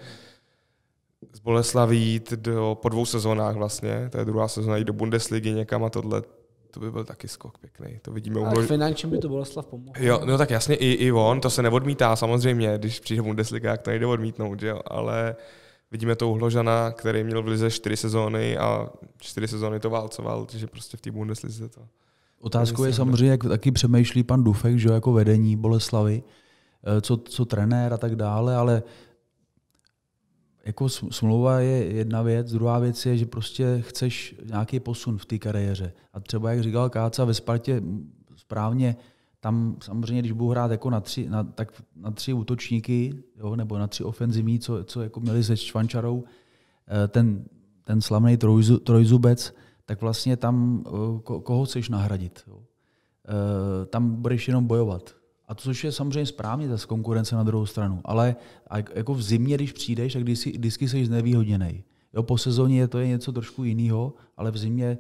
z Boleslaví jít do, po dvou sezónách vlastně, to je druhá sezóna, jít do Bundesligy někam a tohle, to by byl taky skok pěkný. To vidíme Ale uhlož... finančně by to Boleslav pomohl. Jo, no tak jasně, i, i on, to se neodmítá samozřejmě, když přijde Bundesliga, jak to nejde odmítnout, jo? ale vidíme to uhložana, který měl v Lize čtyři sezóny a čtyři sezóny to válcoval, takže prostě v té Bundeslize to... Otázkou je samozřejmě, jak taky přemýšlí pan Dufek, že jako vedení Boleslavy, Eh, co, co trenér a tak dále, ale jako smlouva je jedna věc, druhá věc je, že prostě chceš nějaký posun v té kariéře. A třeba, jak říkal Káca ve Spartě správně, tam samozřejmě, když budu hrát jako na tři, na, tak na tři útočníky, jo, nebo na tři ofenzivní, co, co jako měli se Čvančarou, eh, ten, ten slavný trojzu, trojzubec, tak vlastně tam eh, ko, koho chceš nahradit. Jo. Tam budeš jenom bojovat. A to, což je samozřejmě správně, ta konkurence na druhou stranu. Ale jako v zimě, když přijdeš, tak vždycky, jsi znevýhodněný. Jo, po sezóně je to je něco trošku jiného, ale v zimě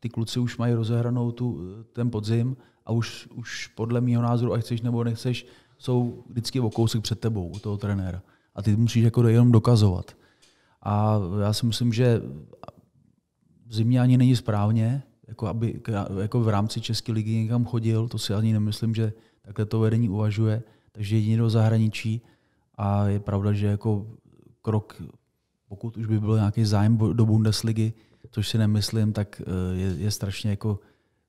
ty kluci už mají rozehranou tu, ten podzim a už, už podle mého názoru, ať chceš nebo nechceš, jsou vždycky o kousek před tebou u toho trenéra. A ty musíš jako jenom dokazovat. A já si myslím, že v zimě ani není správně, jako, aby, jako v rámci České ligy někam chodil, to si ani nemyslím, že Takhle to vedení uvažuje, takže jedině do zahraničí a je pravda, že jako krok, pokud už by byl nějaký zájem do Bundesligy, což si nemyslím, tak eh, je, je strašně jako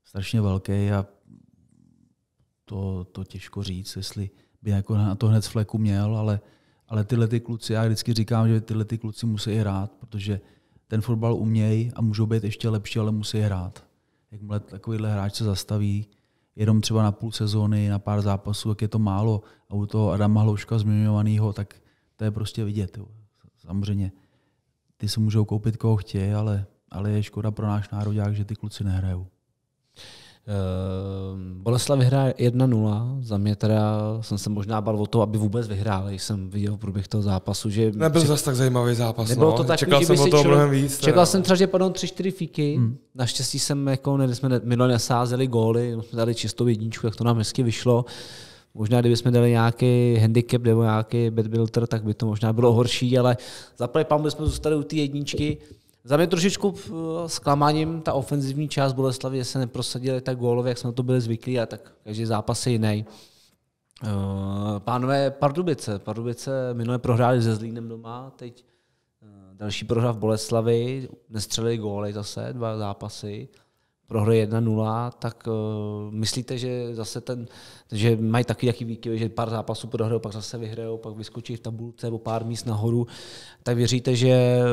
strašně velký a to, to těžko říct, jestli by jako na to hned z fleku měl, ale, ale tyhle ty kluci, já vždycky říkám, že tyhle ty kluci musí hrát, protože ten fotbal umějí a můžou být ještě lepší, ale musí hrát. Jakmile takovýhle hráč se zastaví, jenom třeba na půl sezóny, na pár zápasů, jak je to málo. A u toho Adama Hlouška zmiňovaného, tak to je prostě vidět. Jo. Samozřejmě ty se můžou koupit koho chtějí, ale, ale je škoda pro náš národák, že ty kluci nehrajou. Ehm, Boleslav vyhrá 1-0, za mě teda jsem se možná bál o to, aby vůbec vyhrál, jsem viděl průběh toho zápasu. Že Nebyl zase tak zajímavý zápas, Nebylo no. to tak, čekal že jsem o toho mnohem víc. Čekal jsem třeba, že padnou 3-4 fíky, hmm. naštěstí jsem, jako, ne, jsme minule nesázeli góly, jsme dali čistou jedničku, jak to nám hezky vyšlo. Možná kdybychom dali nějaký handicap nebo nějaký bedbuilder, tak by to možná bylo horší, ale zaplej pán, jsme zůstali u té jedničky, za mě trošičku eh, zklamáním ta ofenzivní část Boleslavy, že se neprosadili tak gólově, jak jsme to byli zvyklí, a tak každý zápas je jiný. Eh, pánové Pardubice. Pardubice minule prohráli se Zlínem doma, teď eh, další prohra v Boleslavi, nestřelili góly zase, dva zápasy, prohry 1-0, tak myslíte, že zase ten takže mají taky jaký výkyvy, že pár zápasů prohrajou, pak zase vyhrajou, pak vyskočí v tabulce nebo pár míst nahoru. Tak věříte, že eh,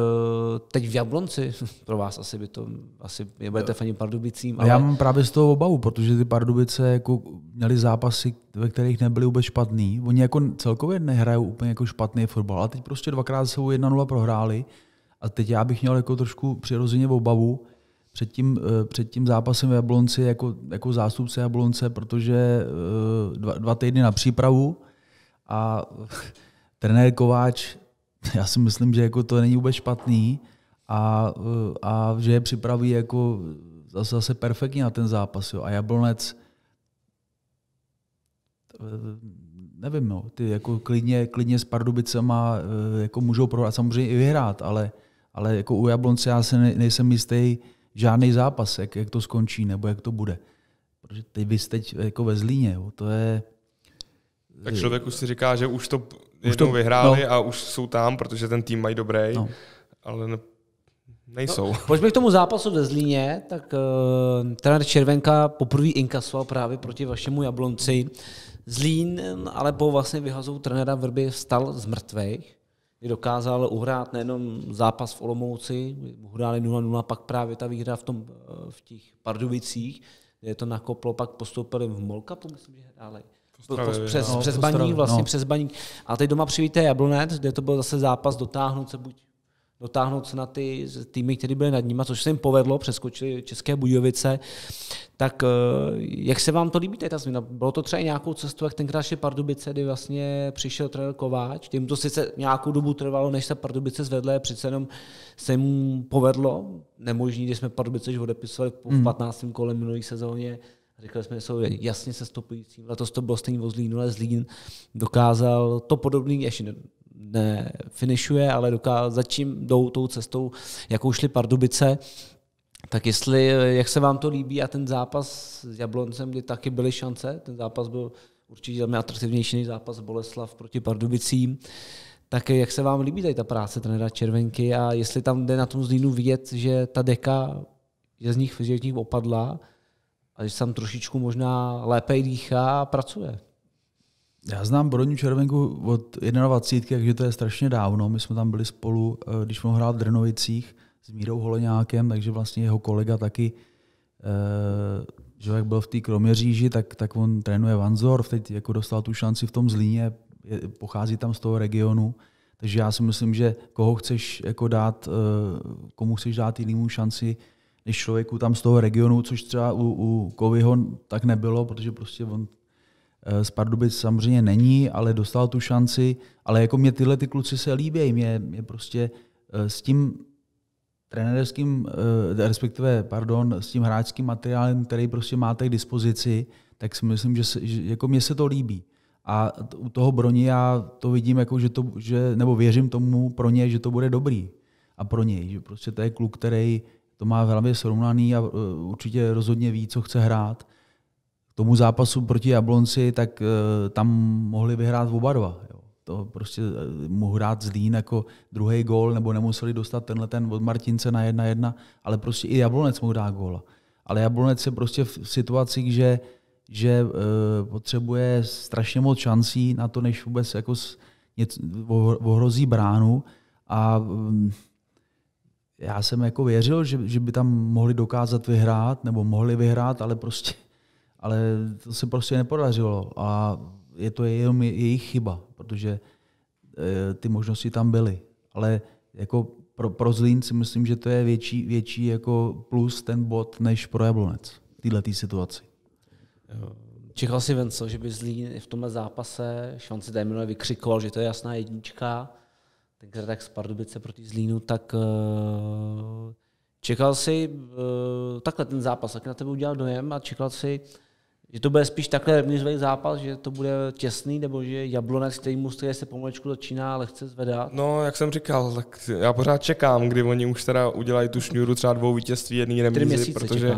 teď v Jablonci, pro vás asi by to, asi je budete fani Pardubicím. No ale... Já mám právě z toho obavu, protože ty Pardubice jako měly zápasy, ve kterých nebyly vůbec špatný. Oni jako celkově nehrajou úplně jako špatný fotbal, a teď prostě dvakrát se 1-0 prohráli. A teď já bych měl jako trošku přirozeně obavu, před tím, eh, před tím zápasem v Jablonci jako, jako zástupce Jablonce, protože eh, dva, dva týdny na přípravu a trenér Kováč, já si myslím, že jako to není vůbec špatný a, eh, a že je připraví jako zase, zase perfektně na ten zápas. Jo. A Jablonec, nevím, no, ty jako klidně, klidně s Pardubicema jako můžou prohrát, samozřejmě i vyhrát, ale, ale jako u Jablonce já se nejsem jistý, žádný zápas, jak, jak to skončí nebo jak to bude. Protože ty bys teď jako ve Zlíně, jo, to je... Tak člověk už si říká, že už to už jednou to, vyhráli no. a už jsou tam, protože ten tým mají dobrý, no. ale ne, no, nejsou. No, pojďme k tomu zápasu ve Zlíně, tak uh, trenér Červenka poprvé inkasoval právě proti vašemu Jablonci. Zlín, ale po vlastně vyhazou trenéra Vrby vstal z mrtvých kdy dokázal uhrát nejenom zápas v Olomouci, uhráli 0-0, pak právě ta výhra v, tom, eh, v těch Pardubicích, kde je to nakoplo, pak postoupili v Molkapu, myslím, že hráli. přes, no, přes baník, vlastně no. přes baník. A teď doma přivíte Jablonec, kde to byl zase zápas dotáhnout se buď dotáhnout se na ty týmy, které byly nad nimi, což se jim povedlo, přeskočili České Budějovice. Tak eh, jak se vám to líbí, ta změna? Bylo to třeba nějakou cestu, jak tenkrát šli Pardubice, kdy vlastně přišel trenér Kováč, tím to sice nějakou dobu trvalo, než se Pardubice zvedly, přece jenom se mu povedlo, nemožný, když jsme Pardubice už odepisovali v 15. Hmm. kole minulé sezóně, Říkali jsme, že jsou jasně se stopující. Letos to bylo stejný vozlín, ale Zlín dokázal to podobný, ještě nefinišuje, ale doká, začím jdou tou cestou, jakou šli Pardubice, tak jestli, jak se vám to líbí a ten zápas s Jabloncem, kdy taky byly šance, ten zápas byl určitě velmi atraktivnější než zápas Boleslav proti Pardubicím, tak jak se vám líbí tady ta práce trenéra Červenky a jestli tam jde na tom zlínu vidět, že ta deka je z nich, z nich opadla a že se tam trošičku možná lépe dýchá a pracuje. Já znám Brodní červenku od 21, takže to je strašně dávno. My jsme tam byli spolu, eh, když jsme hrát v Drnovicích s Mírou Holeňákem, takže vlastně jeho kolega taky, eh, že jak byl v té Kroměříži, tak, tak on trénuje Vanzor, teď jako dostal tu šanci v tom Zlíně, pochází tam z toho regionu. Takže já si myslím, že koho chceš jako dát, eh, komu chceš dát jinému šanci, než člověku tam z toho regionu, což třeba u, u Kovyho tak nebylo, protože prostě on Eh, z Pardubic samozřejmě není, ale dostal tu šanci, ale jako mě tyhle ty kluci se líbí, mě, mě prostě eh, s tím trenérským, eh, respektive, pardon, s tím hráčským materiálem, který prostě máte k dispozici, tak si myslím, že, se, že jako mě se to líbí. A u toho Broni já to vidím, jako, že to, že, nebo věřím tomu pro ně, že to bude dobrý. A pro něj, že prostě to je kluk, který to má velmi srovnaný a určitě rozhodně ví, co chce hrát tomu zápasu proti Jablonci, tak eh, tam mohli vyhrát oba dva. Jo. To prostě eh, mohl hrát Zlín jako druhý gól, nebo nemuseli dostat tenhle ten od Martince na 1-1, ale prostě i Jablonec mohl dát góla. Ale Jablonec je prostě v situaci, že, že eh, potřebuje strašně moc šancí na to, než vůbec jako něco, ohrozí bránu a mm, já jsem jako věřil, že, že by tam mohli dokázat vyhrát, nebo mohli vyhrát, ale prostě ale to se prostě nepodařilo a je to jenom jejich chyba, protože eh, ty možnosti tam byly. Ale jako pro, pro Zlín si myslím, že to je větší, větší jako plus ten bod než pro Jablonec v této situaci. Čekal si Vencel, že by Zlín v tomhle zápase, šanci tady minule vykřikoval, že to je jasná jednička, tenkrát tak z Pardubice proti Zlínu, tak eh, čekal si eh, takhle ten zápas, jak na tebe udělal dojem a čekal si, že to bude spíš takhle remizový zápas, že to bude těsný, nebo že Jablonec, který mu se pomalečku začíná lehce zvedat? No, jak jsem říkal, tak já pořád čekám, kdy oni už teda udělají tu šňůru třeba dvou vítězství, jedný remízy, protože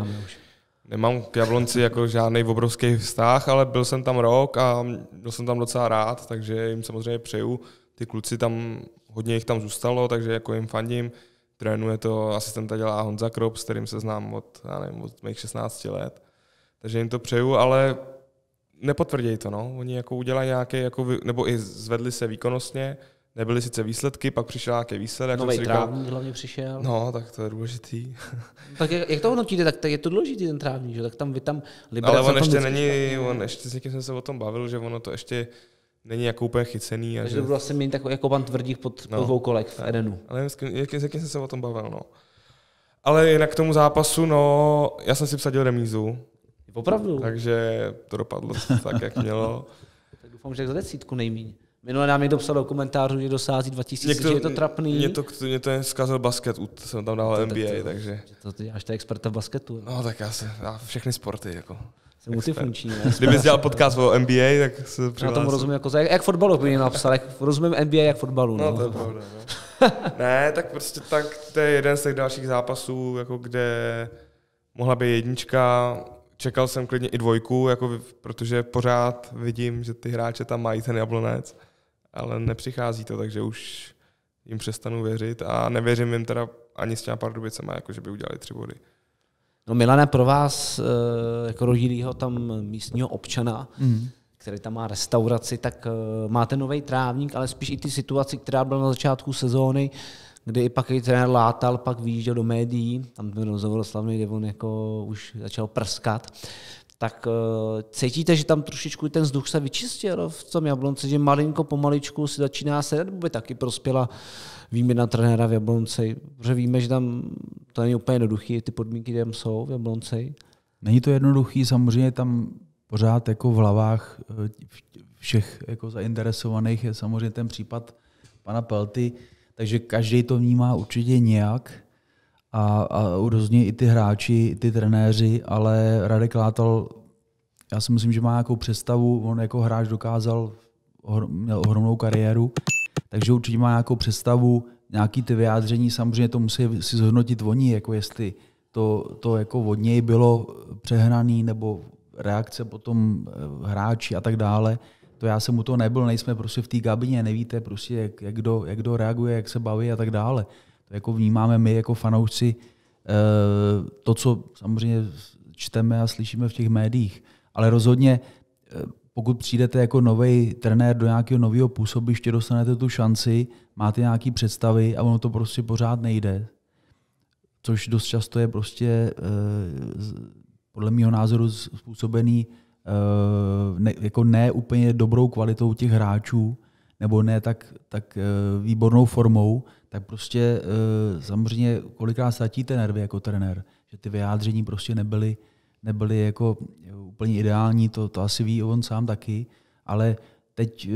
nemám k Jablonci jako žádný obrovský vztah, ale byl jsem tam rok a byl jsem tam docela rád, takže jim samozřejmě přeju. Ty kluci tam, hodně jich tam zůstalo, takže jako jim fandím. Trénuje to, asistenta dělá Honza Krop, s kterým se znám od, já nevím, od mých 16 let takže jim to přeju, ale nepotvrdějí to. No. Oni jako udělají nějaké, jako, nebo i zvedli se výkonnostně, nebyly sice výsledky, pak přišel nějaký výsledek. Nový trávník říkal, hlavně přišel. No, tak to je důležitý. tak jak, jak to hodnotíte, tak, tak je to důležitý ten trávník, že? tak tam vy tam liberace. Ale on ještě není, tak... on ještě s někým jsem se o tom bavil, že ono to ještě není jako úplně chycený. A Takže že... to asi méně takový jako pan tvrdík pod, no, pod dvou kolek v Edenu. Ale nevím, s kým, s jakým jsem se o tom bavil, no. Ale jinak k tomu zápasu, no, já jsem si vsadil remízu, Opravdu. Takže to dopadlo tak, jak mělo. tak doufám, že za desítku nejméně. Minule nám někdo psal do komentářů, že dosází 2000, Někdo, že je to trapný. Mě to, mě to zkazil basket, jsem tam dal NBA, to, takže... To, ty děláš, to experta v basketu. Ne? No tak já se, já všechny sporty, jako. Jsem multifunkční. Kdybys dělal podcast o NBA, tak se přihlásil. Já tomu rozumím, jako, jak, jak fotbalu by mě napsal, jak, rozumím NBA jak fotbalu. No, no to je pravda. No. ne, tak prostě tak, to je jeden z těch dalších zápasů, jako kde mohla být jednička, čekal jsem klidně i dvojku, jako, protože pořád vidím, že ty hráče tam mají ten jablonec, ale nepřichází to, takže už jim přestanu věřit a nevěřím jim teda ani s těma Pardubicema, jako že by udělali tři body. No Milane, pro vás, eh, jako rodilýho tam místního občana, mm. který tam má restauraci, tak eh, máte nový trávník, ale spíš i ty situaci, která byla na začátku sezóny, kdy i pak i trenér látal, pak vyjížděl do médií, tam byl rozhovor slavný, kde on jako už začal prskat, tak eh, cítíte, že tam trošičku ten vzduch se vyčistil v tom Jablonci, že malinko pomaličku si začíná nebo by taky prospěla výměna trenéra v Jablonci, protože víme, že tam to není úplně jednoduché, ty podmínky tam jsou v Jablonci. Není to jednoduchý, samozřejmě tam pořád jako v hlavách eh, všech jako zainteresovaných je samozřejmě ten případ pana Pelty, takže každý to vnímá určitě nějak a, a různě i ty hráči, i ty trenéři, ale Radek Látal, já si myslím, že má nějakou představu, on jako hráč dokázal, měl ohromnou kariéru, takže určitě má nějakou představu, nějaký ty vyjádření, samozřejmě to musí si zhodnotit oni, jako jestli to, to jako od něj bylo přehraný, nebo reakce potom eh, hráči a tak dále to já jsem u toho nebyl, nejsme prostě v té kabině, nevíte prostě, jak, jak, kdo, jak kdo reaguje, jak se baví a tak dále. To jako vnímáme my jako fanoušci eh, to, co samozřejmě čteme a slyšíme v těch médiích. Ale rozhodně, eh, pokud přijdete jako nový trenér do nějakého nového působiště, dostanete tu šanci, máte nějaké představy a ono to prostě pořád nejde. Což dost často je prostě eh, podle mého názoru způsobený Eh, ne, jako ne úplně dobrou kvalitou těch hráčů, nebo ne tak, tak eh, výbornou formou, tak prostě eh, samozřejmě kolikrát ztratíte nervy jako trenér, že ty vyjádření prostě nebyly, nebyly jako úplně ideální, to, to asi ví on sám taky, ale teď,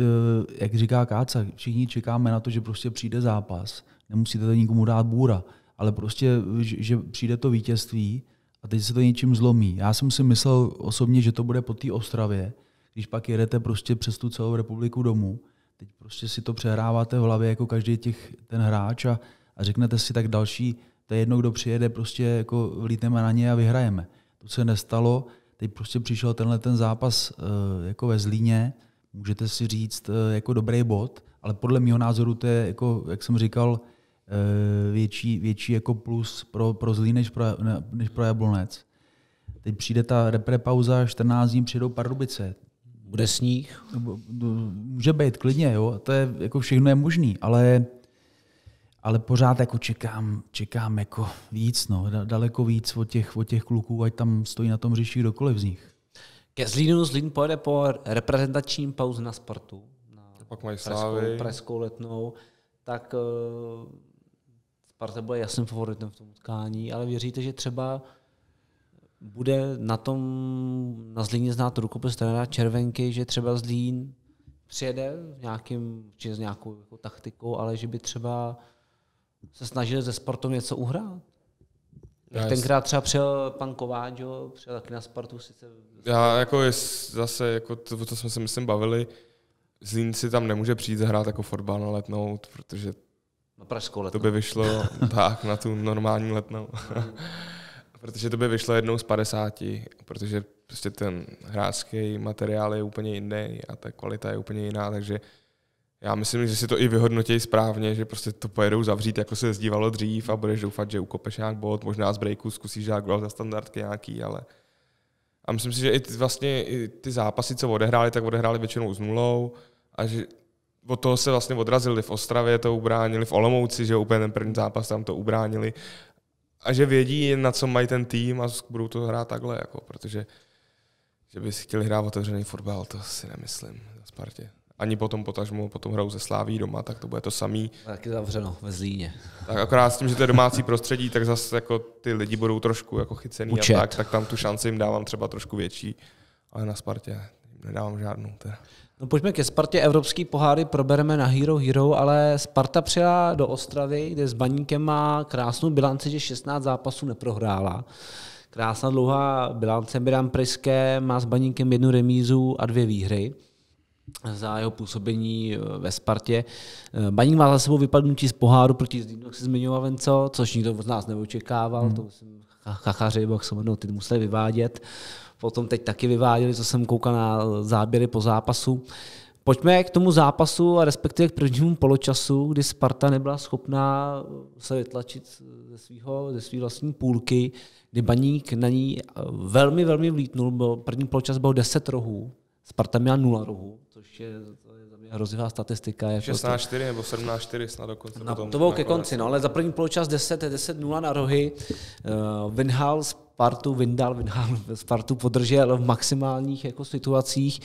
jak říká Káca, všichni čekáme na to, že prostě přijde zápas, nemusíte to nikomu dát bůra, ale prostě, že přijde to vítězství a teď se to něčím zlomí. Já jsem si myslel osobně, že to bude po té Ostravě, když pak jedete prostě přes tu celou republiku domů, teď prostě si to přehráváte v hlavě jako každý těch, ten hráč a, a řeknete si tak další, to je jedno, kdo přijede, prostě jako vlítneme na ně a vyhrajeme. To se nestalo, teď prostě přišel tenhle ten zápas eh, jako ve Zlíně, můžete si říct eh, jako dobrý bod, ale podle mého názoru to je, jako, jak jsem říkal, Eh, větší, větší jako plus pro, pro zlý než pro, než pro Jablonec. Teď přijde ta repre pauza, 14 dní přijdou Pardubice. Bude sníh? No, může být, klidně, jo. To je, jako všechno je možný, ale, ale pořád jako čekám, čekám jako víc, no. Daleko víc od těch, od těch kluků, ať tam stojí na tom řeší kdokoliv z nich. Ke Zlínu Zlín pojede po reprezentačním pauze na sportu, Na pak mají Preskou, Preskou letnou. Tak eh, Sparta bude jasným favoritem v tom utkání, ale věříte, že třeba bude na tom na Zlíně znát rukopis trenéra Červenky, že třeba Zlín přijede v nějakým, či s nějakou jako taktikou, ale že by třeba se snažili ze Spartou něco uhrát. Jak tenkrát třeba přijel pan Kováč, jo, přijel taky na Spartu. Sice... Já jako je zase, jako to, co jsme se myslím bavili, Zlín si tam nemůže přijít hrát jako fotbal na letnout, protože na pražskou letnou. To by vyšlo tak na tu normální letnou. protože to by vyšlo jednou z 50, protože prostě ten hráčský materiál je úplně jiný a ta kvalita je úplně jiná, takže já myslím, že si to i vyhodnotí správně, že prostě to pojedou zavřít, jako se zdívalo dřív a budeš doufat, že ukopeš nějak bod, možná z breaku zkusíš nějak gol za standardky nějaký, ale a myslím si, že i ty, vlastně i ty zápasy, co odehráli, tak odehráli většinou s nulou a že od toho se vlastně odrazili v Ostravě, to ubránili, v Olomouci, že úplně ten první zápas tam to ubránili. A že vědí, na co mají ten tým a budou to hrát takhle, jako, protože že by si chtěli hrát otevřený fotbal, to si nemyslím na Spartě. Ani potom potažmu, potom hrajou ze Sláví doma, tak to bude to samý. Taky zavřeno ve Zlíně. Tak akorát s tím, že to je domácí prostředí, tak zase jako ty lidi budou trošku jako chycený Učet. a tak, tak tam tu šanci jim dávám třeba trošku větší, ale na Spartě nedávám žádnou. Teda. No pojďme ke Spartě. Evropský poháry probereme na Hero Hero, ale Sparta přijela do Ostravy, kde s Baníkem má krásnou bilanci, že 16 zápasů neprohrála. Krásná dlouhá bilance Miran Priske má s Baníkem jednu remízu a dvě výhry za jeho působení eh, ve Spartě. Eh, Baník má za sebou vypadnutí z poháru proti Zdínu, jak se zmiňoval Venco, což nikdo z nás neočekával, hmm. to musím chachaři, jak se jmenou, ty museli vyvádět potom teď taky vyváděli, co jsem koukal na záběry po zápasu. Pojďme k tomu zápasu a respektive k prvnímu poločasu, kdy Sparta nebyla schopná se vytlačit ze svého, ze své vlastní půlky, kdy Baník na ní velmi, velmi vlítnul. Byl, první poločas byl 10 rohů, Sparta měla 0 rohů, což je, to je za mě hrozivá statistika. 16-4 prostě- nebo 17-4 snad dokonce. Na, no, potom, to bylo ke konci, no, ale za první poločas 10, 10-0 na rohy. Uh, eh, Winhals Spartu vyndal, vyndal Spartu podržel v maximálních jako situacích.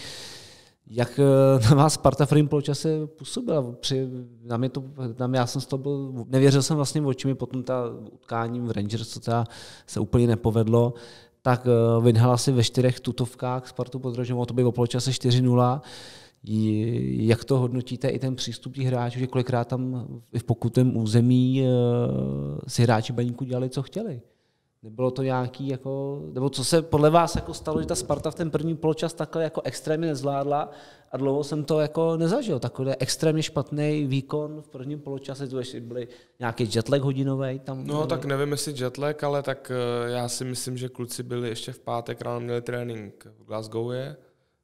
Jak eh, na vás Sparta v prvním poločase působila? Při, na mě to, na mě, já jsem z toho byl, nevěřil jsem vlastně očimi, potom ta utkání v Rangers, co teda se úplně nepovedlo, tak eh, vynhala si ve čtyřech tutovkách Spartu podrželo, to bylo poločase 4-0. Jak to hodnotíte i ten přístup těch hráčů, že kolikrát tam i v pokutém území eh, si hráči baníku dělali, co chtěli? Nebylo to nějaký, jako, nebo co se podle vás jako stalo, že ta Sparta v ten první poločas takhle jako extrémně nezvládla a dlouho jsem to jako nezažil. Takový extrémně špatný výkon v prvním poločase, to ještě byly nějaký jetlag hodinový. Tam, no byli. tak nevím, jestli jetlag, ale tak eh, já si myslím, že kluci byli ještě v pátek ráno měli trénink v Glasgow je,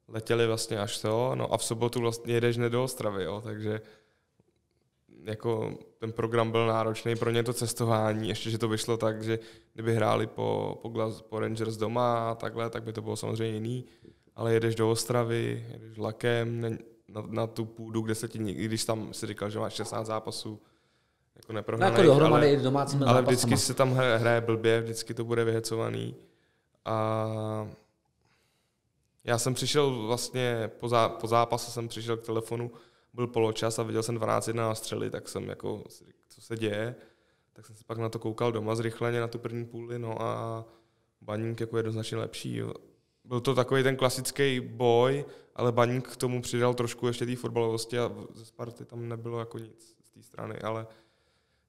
letěli vlastně až to, no a v sobotu vlastně jedeš ne do Ostravy, jo, takže jako ten program byl náročný, pro ně to cestování, ještě, že to vyšlo tak, že kdyby hráli po, po, Glass, po Rangers doma a takhle, tak by to bylo samozřejmě jiný, ale jedeš do Ostravy, jedeš lakem na, na tu půdu, kde se ti, i když tam si říkal, že máš 16 zápasů, jako no, jako ale, i domácím ale vždycky se tam hraje blbě, vždycky to bude vyhecovaný a já jsem přišel vlastně, po, zá, po zápase jsem přišel k telefonu, byl poločas a viděl jsem 12 na střely, tak jsem jako, co se děje, tak jsem se pak na to koukal doma zrychleně na tu první půli, no a Baník jako jednoznačně lepší. Byl to takový ten klasický boj, ale Baník k tomu přidal trošku ještě té fotbalovosti a ze Sparty tam nebylo jako nic z té strany, ale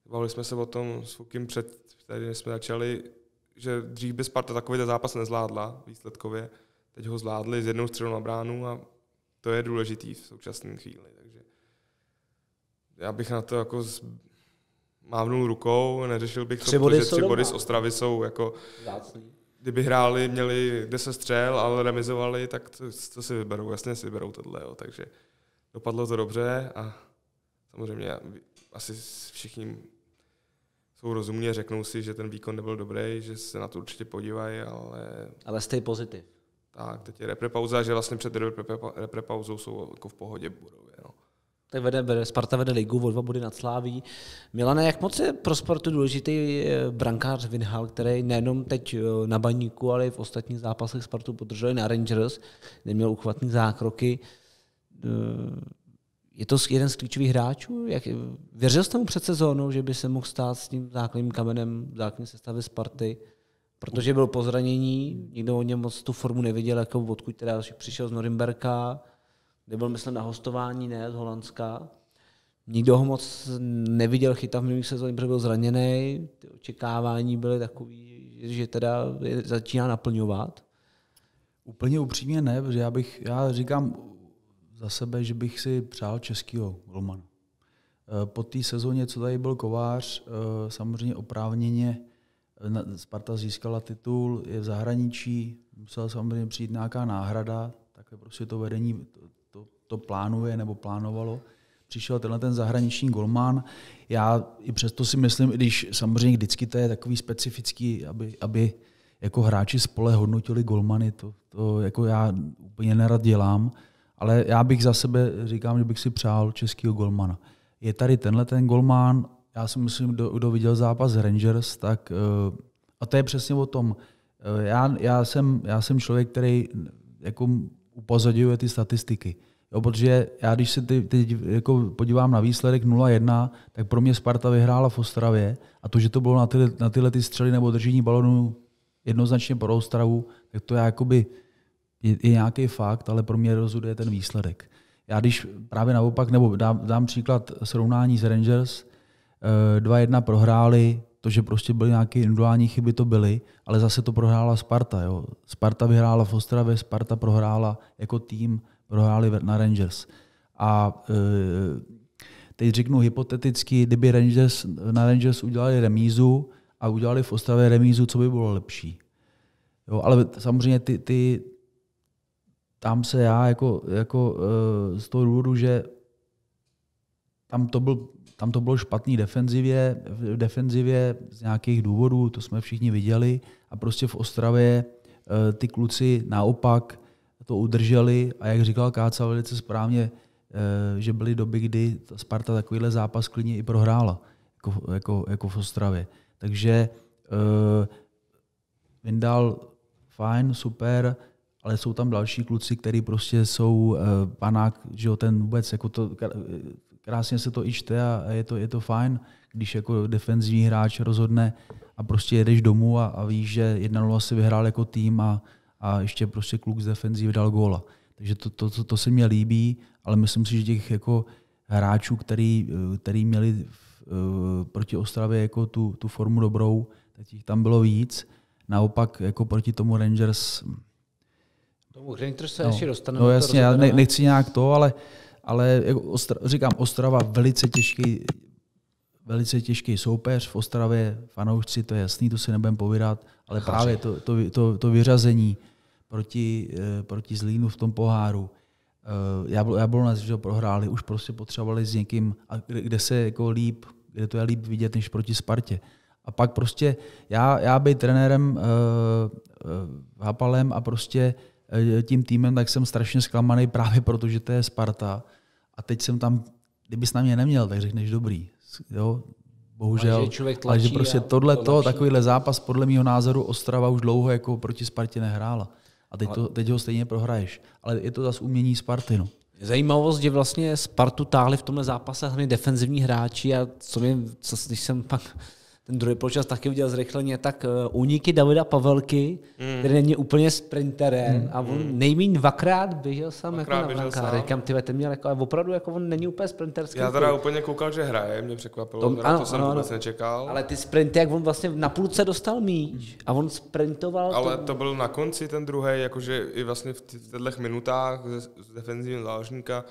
bavili jsme se o tom s Fukim před, tady jsme začali, že dřív by Sparta takový ten zápas nezvládla výsledkově, teď ho zvládli z jednou střelou na bránu a to je důležitý v současné chvíli já bych na to jako z, mávnul rukou, neřešil bych tři to, že protože tři doma. body z Ostravy jsou jako... Zácný. Kdyby hráli, měli 10 střel, ale remizovali, tak to, to si vyberou, jasně si vyberou tohle, jo. takže dopadlo to dobře a samozřejmě asi všichni jsou rozumně řeknou si, že ten výkon nebyl dobrý, že se na to určitě podívají, ale... Ale stay pozitiv. Tak, teď je repre pauza, že vlastně před repre, repre pauzou jsou jako v pohodě budou tak vede, Sparta vede ligu o dva body nad Sláví. Milane, jak moc je pro Spartu důležitý eh, brankář Vinhal, který nejenom teď eh, na baníku, ale i v ostatních zápasech Spartu podržel na Rangers, neměl uchvatný zákroky. Eh, je to jeden z klíčových hráčů? Jak, věřil jste mu před sezónou, že by se mohl stát s tím základním kamenem základní sestavy Sparty? Protože byl pozranění, nikdo o něm moc tu formu neviděl, jako odkud teda přišel z Norimberka kde byl, myslím, na hostování, ne z Holandska. Nikdo ho moc neviděl chytat v minulých sezóně, protože byl zraněný. Ty očekávání byly takový, že teda začíná naplňovat. Úplně upřímně ne, protože já, bych, já říkám za sebe, že bych si přál českého golmana. Eh, po té sezóně, co tady byl Kovář, eh, samozřejmě oprávněně eh, Sparta získala titul, je v zahraničí, musela samozřejmě přijít nějaká náhrada, takhle prostě to vedení to plánuje nebo plánovalo. Přišel tenhle ten zahraniční golman. Já i přesto si myslím, i když samozřejmě vždycky to je takový specifický, aby, aby jako hráči spole hodnotili golmany, to, to jako já úplně nerad dělám, ale já bych za sebe říkám, že bych si přál českého golmana. Je tady tenhle ten golman, já si myslím, kdo, kdo viděl zápas Rangers, tak eh, a to je přesně o tom. Eh, já, já, jsem, já jsem člověk, který jako upozorňuje ty statistiky. Jo, protože já když se teď, teď jako podívám na výsledek 0-1, tak pro mě Sparta vyhrála v Ostravě a to, že to bylo na, tyhle, na tyhle ty střely nebo držení balonu jednoznačně pro Ostravu, tak to je jakoby je, je nějaký fakt, ale pro mě rozhoduje ten výsledek. Já když právě naopak, nebo dám, dám příklad srovnání s Rangers, 2-1 eh, prohráli, to, že prostě byly nějaké individuální chyby, to byly, ale zase to prohrála Sparta. Jo. Sparta vyhrála v Ostravě, Sparta prohrála jako tým prohráli na Rangers. A e, teď řeknu hypoteticky, kdyby Rangers, na Rangers udělali remízu a udělali v Ostravě remízu, co by bylo lepší. Jo, ale samozřejmě ty, ty, tam se já jako, jako e, z toho důvodu, že tam to, byl, tam to bylo špatný defenzivě, v defenzivě z nějakých důvodů, to jsme všichni viděli, a prostě v Ostravě e, ty kluci naopak to udrželi a jak říkal Káca velice správně, eh, že byly doby, kdy Sparta takovýhle zápas klidně i prohrála, jako, jako, jako v Ostravě. Takže uh, Vindal fajn, super, ale jsou tam další kluci, kteří prostě jsou uh, panák, že jo, ten vůbec, jako to, krásně se to i čte a je to, je to fajn, když jako defenzivní hráč rozhodne a prostě jedeš domů a, a víš, že 1-0 si vyhrál jako tým a, a ještě prostě kluk z defenzí dal góla. Takže to, to, to, to se mně líbí, ale myslím si, že těch jako hráčů, který, eh, který měli eh, proti Ostravě jako tu, tu formu dobrou, tak těch tam bylo víc. Naopak jako proti tomu Rangers... Tomu Rangers se no, ještě dostaneme. No jasně, já ne, nechci nějak to, ale, ale jako Ostra, říkám, Ostrava velice těžký, velice těžký soupeř. V Ostravě fanoušci, to je jasný, to si nebudem povídat, ale právě to, to, to, to vyřazení, proti, eh, proti Zlínu v tom poháru. Eh, já byl, já byl nás, že ho prohráli, už prostě potřebovali s někým, kde se jako líp, kde to je líp vidět, než proti Spartě. A pak prostě já, já být trenérem uh, Hapalem a prostě tím týmem, tak jsem strašně zklamaný právě proto, že to je Sparta. A teď jsem tam, kdybys na mě neměl, tak řekneš dobrý. Jo? Bohužel. Ale že, člověk tlačí ale že prostě tohle, to, takovýhle zápas podle mého názoru Ostrava už dlouho jako proti Spartě nehrála. A teď, to, teď ho stejně prohraješ. Ale je to zase umění Sparty. No. Zajímavost, že vlastně Spartu táhli v tomhle zápase hlavně defenzivní hráči a co mi, co, když jsem pak ten druhý poločas taky udělal zrychleně, tak eh, úniky Davida Pavelky, mm. který není úplně sprinterem mm. a on hmm. nejmín dvakrát běžel sám jako dvakrát jako na brankáře. Říkám, ty ten měl jako, opravdu jako on není úplně sprinterský. Já teda úplně koukal, že hraje, mě překvapilo, to, teda, ano, to jsem ano, vůbec ano. nečekal. Ale ty sprinty, jak on vlastně na půlce dostal míč a on sprintoval. Ale to, to byl na konci ten druhý, jakože i vlastně v těchto minutách z, z záložníka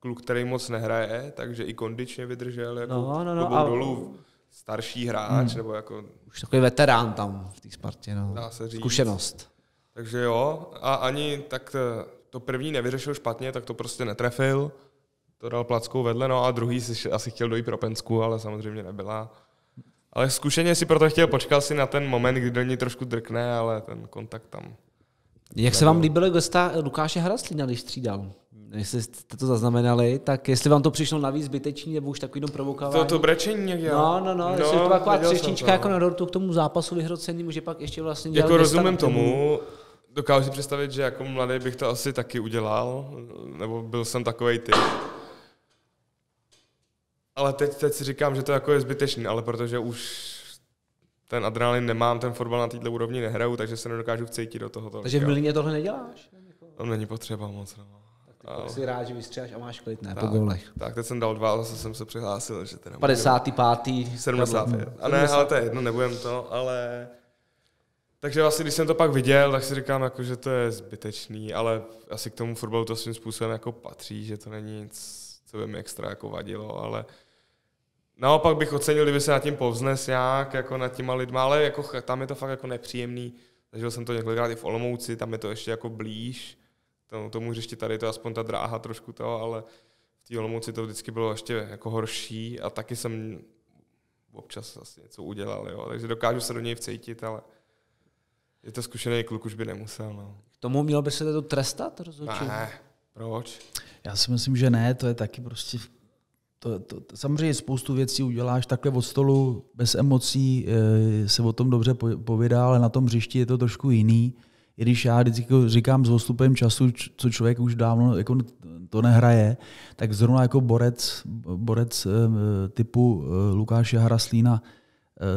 kluk, který moc nehraje, takže i kondičně vydržel jako no, no, no, a... dolů starší hráč, hmm. nebo jako... Už takový veterán tam v té Spartě, no. Dá se říct. Zkušenost. Takže jo, a ani tak eh, to první nevyřešil špatně, tak to prostě netrefil, to dal plackou vedle, no a druhý si asi chtěl dojít pro Pensku, ale samozřejmě nebyla. Ale zkušeně si proto chtěl, počkal si na ten moment, kdy do ní trošku drkne, ale ten kontakt tam... Jak nebyl. se vám líbilo Gosta Lukáše Hraslína, když střídal? jestli jste to zaznamenali, tak jestli vám to přišlo navíc zbytečný, nebo už takový jenom provokování. To, to brečení nějak já. No, no, no, no jestli no, to taková třešnička jako no. na dortu k tomu zápasu vyhrocený, že pak ještě vlastně dělat. Jako rozumím tomu, dokážu si představit, že jako mladý bych to asi taky udělal, nebo byl jsem takový typ. Ale teď, teď si říkám, že to jako je zbytečný, ale protože už ten adrenalin nemám, ten fotbal na této úrovni nehraju, takže se nedokážu vcítit do toho. Takže v Milině tohle neděláš? To není potřeba moc. No. Tak jsi rád, že vystřeláš a máš klid, ne? Tak, po golech. Tak, teď jsem dal dva, zase jsem se přihlásil, že teda... 55. 70. A ne, ale to je jedno, nebudem to, ale... Takže vlastně, když jsem to pak viděl, tak si říkám, jako, že to je zbytečný, ale asi k tomu fotbalu to svým způsobem jako patří, že to není nic, co by mi extra jako vadilo, ale naopak bych ocenil, kdyby se nad tím povznes nějak, jako nad těma lidma, ale jako, tam je to fakt jako nepříjemný. Zažil jsem to několikrát i v Olomouci, tam je to ještě jako blíž, tomu, no, tomu hřišti tady to aspoň ta dráha trošku to, ale v té Olomouci to vždycky bylo ještě jako horší a taky jsem občas asi něco udělal, jo. takže dokážu se do něj vcítit, ale je to zkušený kluk, už by nemusel. No. K tomu mělo by se to trestat rozhodčí? Ne, proč? Já si myslím, že ne, to je taky prostě to, to, to, samozřejmě spoustu věcí uděláš takhle od stolu, bez emocí, e, se o tom dobře povídá, ale na tom hřišti je to trošku jiný i když já vždycky jako říkám s postupem času, co člověk už dávno jako to nehraje, tak zrovna jako borec, borec eh, typu eh, Lukáše Haraslína,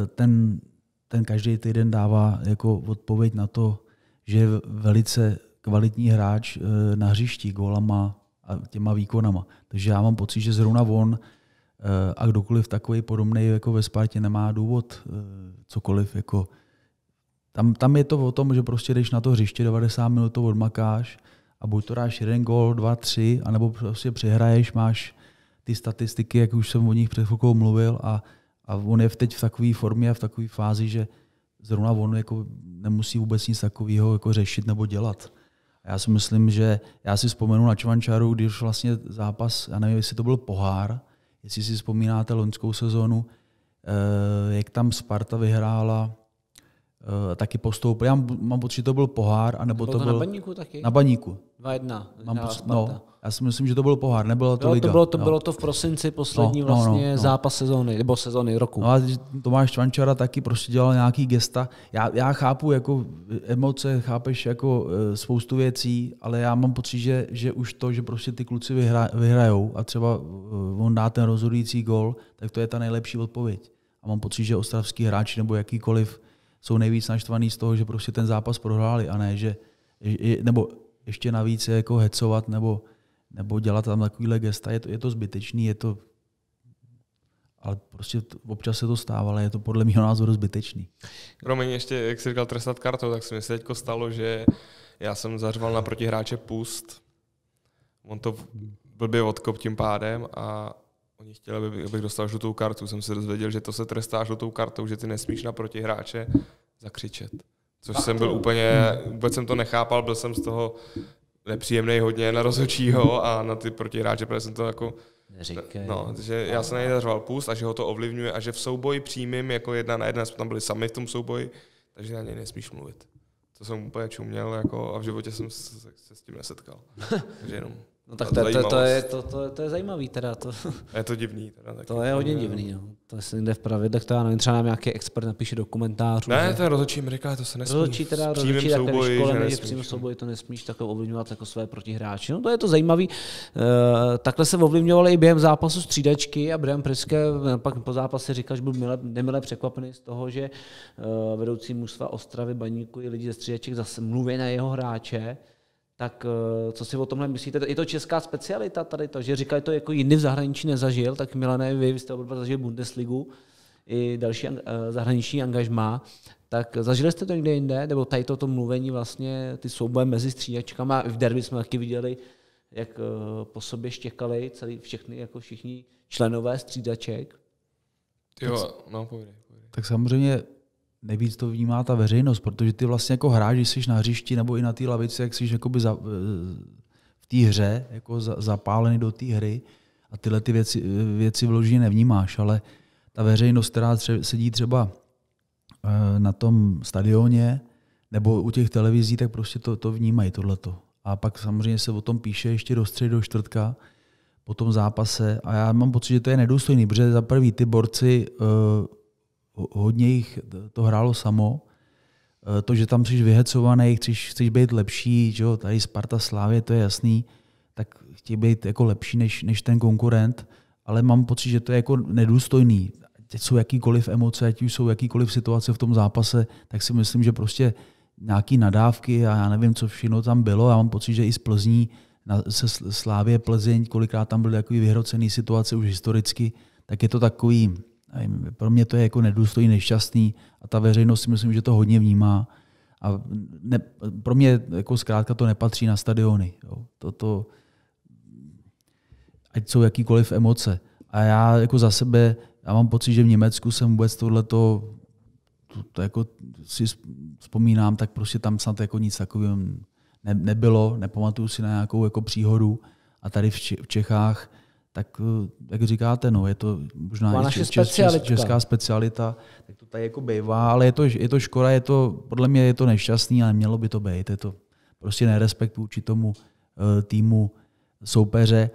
eh, ten, ten každý týden dává jako odpověď na to, že je velice kvalitní hráč na hřišti gólama a těma výkonama. Takže já mám pocit, že zrovna on a kdokoliv takový podobný jako ve Spartě nemá důvod cokoliv jako tam, tam je to o tom, že prostě jdeš na to hřiště, 90 minut to odmakáš a buď to dáš jeden gol, dva, tři, anebo prostě přehraješ, máš ty statistiky, jak už jsem o nich před chvilkou mluvil a, a on je teď v takové formě a v takové fázi, že zrovna on jako nemusí vůbec nic takového jako řešit nebo dělat. A já si myslím, že já si vzpomenu na Čvančaru, když vlastně zápas, já nevím, jestli to byl pohár, jestli si vzpomínáte loňskou sezonu, eh, jak tam Sparta vyhrála Eh, taky postoupil. Já mám pocit, že to byl pohár, anebo bylo to, to byl... na baníku taky? Na baníku. 2-1. Mám pocit, no, já si myslím, že to byl pohár, nebylo to bylo, liga. To bylo to, no. bylo to v prosinci poslední no, no, no vlastně no, no. zápas sezóny, nebo sezóny roku. No a Tomáš Čvančara taky prostě dělal nějaký gesta. Já, já chápu jako emoce, chápeš jako eh, spoustu věcí, ale já mám pocit, že, že už to, že prostě ty kluci vyhra, vyhrajou a třeba eh, on dá ten rozhodující gol, tak to je ta nejlepší odpověď. A mám pocit, že ostravský hráči nebo jakýkoliv jsou nejvíc naštvaný z toho, že prostě ten zápas prohráli a ne, že, nebo ještě navíc je jako hecovat nebo, nebo dělat tam takovýhle gesta, je to, je to zbytečný, je to, ale prostě to, občas se to stává, ale je to podle mého názoru zbytečný. Promiň, ještě, jak jsi říkal trestat kartou, tak se mi se teď stalo, že já jsem zařval na protihráče pust, on to blbě odkop tím pádem a Oni chtěli, aby, abych dostal žlutou kartu. Jsem se dozvěděl, že to se trestá žlutou kartou, že ty nesmíš na protihráče zakřičet. Což a jsem byl úplně, vůbec jsem to nechápal, byl jsem z toho nepříjemný hodně na rozhodčího a na ty protihráče, protože jsem to jako... Říkej. No, že já se nedařoval půst a že ho to ovlivňuje a že v souboji přímým jako jedna na jedna jsme tam byli sami v tom souboji, takže na něj nesmíš mluvit. To jsem úplně čuměl jako, a v životě jsem se, se s tím nesetkal. takže jenom No tak to, to, to, je, to, to, to je zajímavý teda. To, je to divný. Teda, taky. To je jako hodně divný. Jo. No. To je někde v pravidlech, to já nevím, třeba nám nějaký expert napíše do komentářů. Ne, že... ten rozhodčí mi říká, to se nesmí. Rozhodčí teda, rozhodčí souboji, škole, že, nesmíš, že přímo no. souboji to nesmíš tak ovlivňovat jako své protihráči. No to je to zajímavý. Uh, takhle se ovlivňovali i během zápasu střídačky a Brian Priske eh, pak po zápase říkal, že byl milé, nemile překvapený z toho, že uh, vedoucí mužstva Ostravy, Baníku i lidi ze střídaček zase mluví na jeho hráče tak eh, co si o tomhle myslíte? Je to česká specialita tady to, že říkají to jako jiný v zahraničí nezažil, tak Milané, vy, vy jste oba zažil Bundesligu i další eh, zahraniční angažmá, tak zažili jste to někde jinde, nebo tady toto mluvení vlastně, ty souboje mezi stříjačkama, v derby jsme taky viděli, jak eh, po sobě štěkali celý, všechny, jako všichni členové střídaček. Jo, no, povědě, povědě. Tak samozřejmě nejvíc to vnímá ta veřejnost, protože ty vlastně jako hráč, když jsi na hřišti nebo i na té lavici, jak jsi jakoby za, eh, v té hře, jako za, zapálený do té hry a tyhle ty věci, eh, věci vložně nevnímáš, ale ta veřejnost, která tře, sedí třeba eh, na tom stadioně nebo u těch televizí, tak prostě to, to vnímají, tohleto. A pak samozřejmě se o tom píše ještě do středy, do čtvrtka, po tom zápase. A já mám pocit, že to je nedůstojný, protože za prvý ty borci hodně jich to hrálo samo. E, to, že tam přiš vyhecovaný, chceš, chceš být lepší, že jo, tady Sparta Slávě, to je jasný, tak chtějí být jako lepší než, než ten konkurent, ale mám pocit, že to je jako nedůstojný. Ať jsou jakýkoliv emoce, ať už jsou jakýkoliv situace v tom zápase, tak si myslím, že prostě nějaký nadávky a já nevím, co všechno tam bylo. Já mám pocit, že i z Plzní, na, se Slávě Plzeň, kolikrát tam byly takový vyhrocený situace už historicky, tak je to takový nevím, pro mě to je jako nedůstojný, nešťastný a ta veřejnost si myslím, že to hodně vnímá. A ne, pro mě jako zkrátka to nepatří na stadiony. Jo. Toto, ať jsou jakýkoliv emoce. A já jako za sebe, já mám pocit, že v Německu jsem vůbec tohleto, to, to jako si vzpomínám, tak prostě tam snad jako nic takového ne, nebylo, nepamatuju si na nějakou jako příhodu. A tady v, Čechách tak eh, jak říkáte, no, je to možná čes, naše Čes, česká specialita, tak to tady jako bývá, ale je to, je to škoda, je to, podle mě je to nešťastný, ale mělo by to být, je to prostě nerespekt vůči tomu eh, týmu soupeře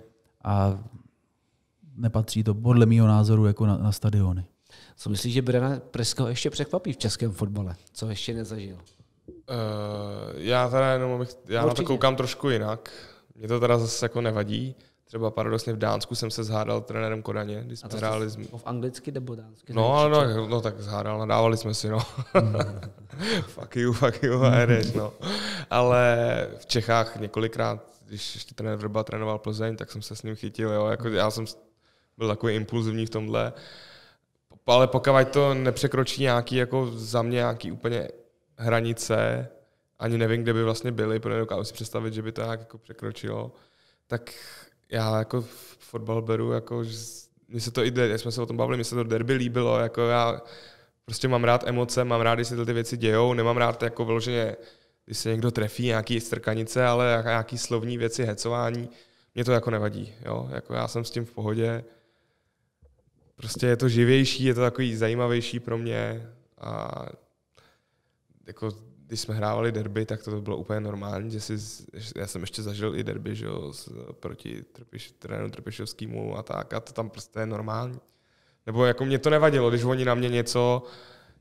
a nepatří to podle mého názoru jako na, na stadiony. Co myslíš, že Brana Presko ještě překvapí v českém fotbale? Co ještě nezažil? Uh, já teda jenom, abych, já Určitě. na to koukám trošku jinak. Mě to teda zase jako nevadí. Třeba paradoxně v Dánsku jsem se zhádal trenérem Kodaně, když jsme a hráli... Z... V anglicky nebo dánsky? No, no, no, no, tak zhádal, nadávali jsme si, no. fuck you, fuck you, Irish, no. Ale v Čechách několikrát, když ještě trenér Vrba trénoval Plzeň, tak jsem se s ním chytil, jo. Jako já jsem byl takový impulzivní v tomhle. Ale pokud to nepřekročí nějaký, jako za mě nějaký úplně hranice, ani nevím, kde by vlastně byly, protože nedokážu si představit, že by to nějak jako překročilo, tak já jako fotbal beru, jako, že mně se to i, jak jsme se o tom bavili, mně se to derby líbilo, jako já prostě mám rád emoce, mám rád, když se ty věci dějou, nemám rád jako vyloženě, když se někdo trefí nějaký strkanice, ale nějaký slovní věci, hecování, mě to jako nevadí, jo, jako já jsem s tím v pohodě, prostě je to živější, je to takový zajímavější pro mě a jako když jsme hrávali derby, tak to bylo úplně normální, že si, já jsem ještě zažil i derby, že jo, s, proti trpiš, trenéru Trpišovskému a tak, a to tam prostě je normální. Nebo jako mě to nevadilo, když oni na mě něco,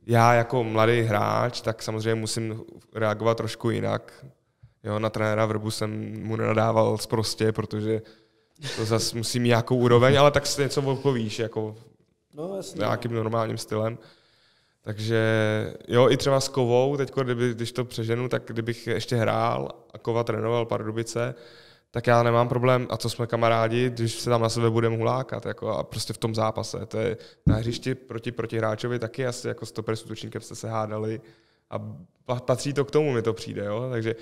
já jako mladý hráč, tak samozřejmě musím reagovat trošku jinak. Jo, na trenéra Vrbu jsem mu nenadával zprostě, protože to zase musí mít nějakou úroveň, ale tak se něco odpovíš, jako no, jasně. nějakým normálním stylem. Takže jo, i třeba s Kovou, teď kdyby, když to přeženu, tak kdybych ještě hrál a Kova trénoval Pardubice, tak já nemám problém, a co jsme kamarádi, když se tam na sebe budeme hulákat, jako a prostě v tom zápase, to je na hřišti proti protihráčovi taky asi jako stoper s útočníkem jste se hádali a patří to k tomu, mi to přijde, jo? takže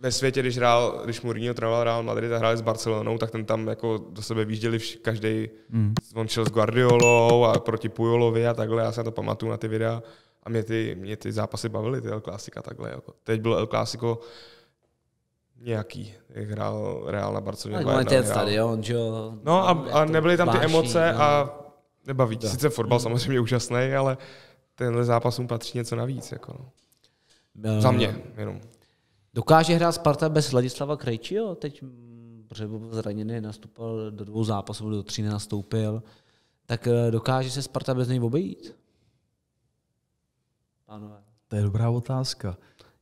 ve světě, když, hrál, když Mourinho trénoval Real Madrid a hráli s Barcelonou, tak ten tam jako do sebe výjížděli každý. Mm. On šel s Guardiolou a proti Pujolovi a takhle, já se na to pamatuju na ty videa. A mě ty, mě ty zápasy bavily, ty El Clásica takhle. Jako. Teď byl El Clásico nějaký, jak hrál Real na Barcelonu, Tak ten stadion, jo. No a, a nebyly tam ty váší, emoce no. a nebaví. To. Sice fotbal mm. samozřejmě úžasný, ale tenhle mu patří něco navíc. Jako. No. Za mě jenom. Dokáže hrát Sparta bez Ladislava Krejčího? Teď, mm, protože byl zraněný, nastupal do dvou zápasů, do tří nenastoupil. Tak eh, dokáže se Sparta bez něj obejít? Pánové. To je dobrá otázka.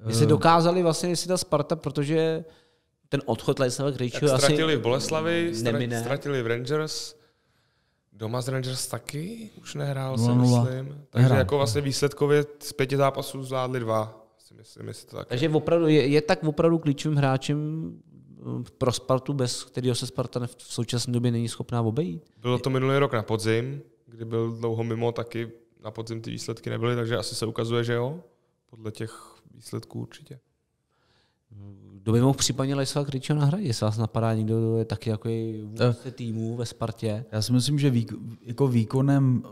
Jestli eh, dokázali vlastně, jestli ta Sparta, protože ten odchod Ladislava Krejčího asi... Ztratili v Boleslavi, nemine. ztratili v Rangers, doma z Rangers taky už nehrál, no, si myslím. Takže jako vlastně výsledkově z pěti zápasů zvládli dva myslím, jestli tak. Takže opravdu, je, je tak opravdu klíčovým hráčem um, pro Spartu, bez kterého se Sparta v současné době není schopná obejít? Bylo to minulý rok na podzim, kdy byl dlouho mimo, taky na podzim ty výsledky nebyly, takže asi se ukazuje, že jo, podle těch výsledků určitě. Kdo by mohl případně Lajsva Kryčeho nahradit, jestli vás napadá někdo, kdo je taky jako vůdce eh. týmu ve Spartě? Já si myslím, že výk- jako výkonem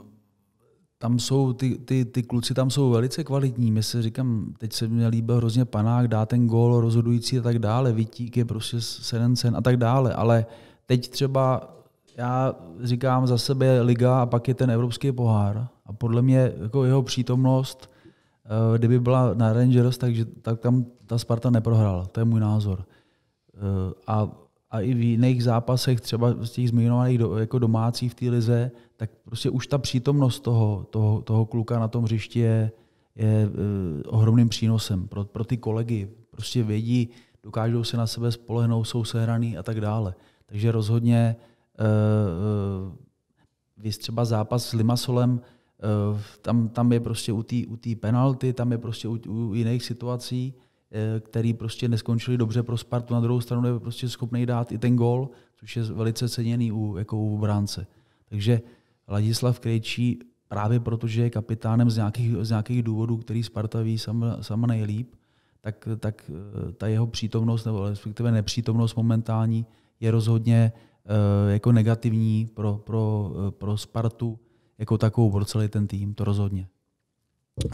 tam jsou, ty, ty, ty kluci tam jsou velice kvalitní. My se říkám, teď se mi líbil hrozně panák, dá ten gól rozhodující a tak dále, Vytík je prostě sen a tak dále, ale teď třeba já říkám za sebe liga a pak je ten evropský pohár a podle mě jako jeho přítomnost, eh, kdyby byla na Rangers, takže tak tam ta Sparta neprohrála. To je můj názor. Eh, a a i v jiných zápasech, třeba z těch zmiňovaných do, jako domácí v té lize, tak prostě už ta přítomnost toho, toho, toho kluka na tom hřišti je, je eh, ohromným přínosem pro, pro ty kolegy. Prostě vědí, dokážou se na sebe spolehnout, jsou sehraný a tak dále. Takže rozhodně uh, eh, eh, vy třeba zápas s Limasolem, uh, tam, tam je prostě u té u penalty, tam je prostě u, u jiných situací, Eh, který prostě neskončili dobře pro Spartu. Na druhou stranu je prostě schopný dát i ten gol, což je velice ceněný u, jako u obránce. Takže Ladislav Krejčí právě protože je kapitánem z nějakých, z nějakých důvodů, který Sparta ví sama, sama nejlíp, tak, tak eh, ta jeho přítomnost nebo respektive nepřítomnost momentální je rozhodně uh, jako negativní pro, pro, pro Spartu jako takovou, pro celý ten tým, to rozhodně. Uh,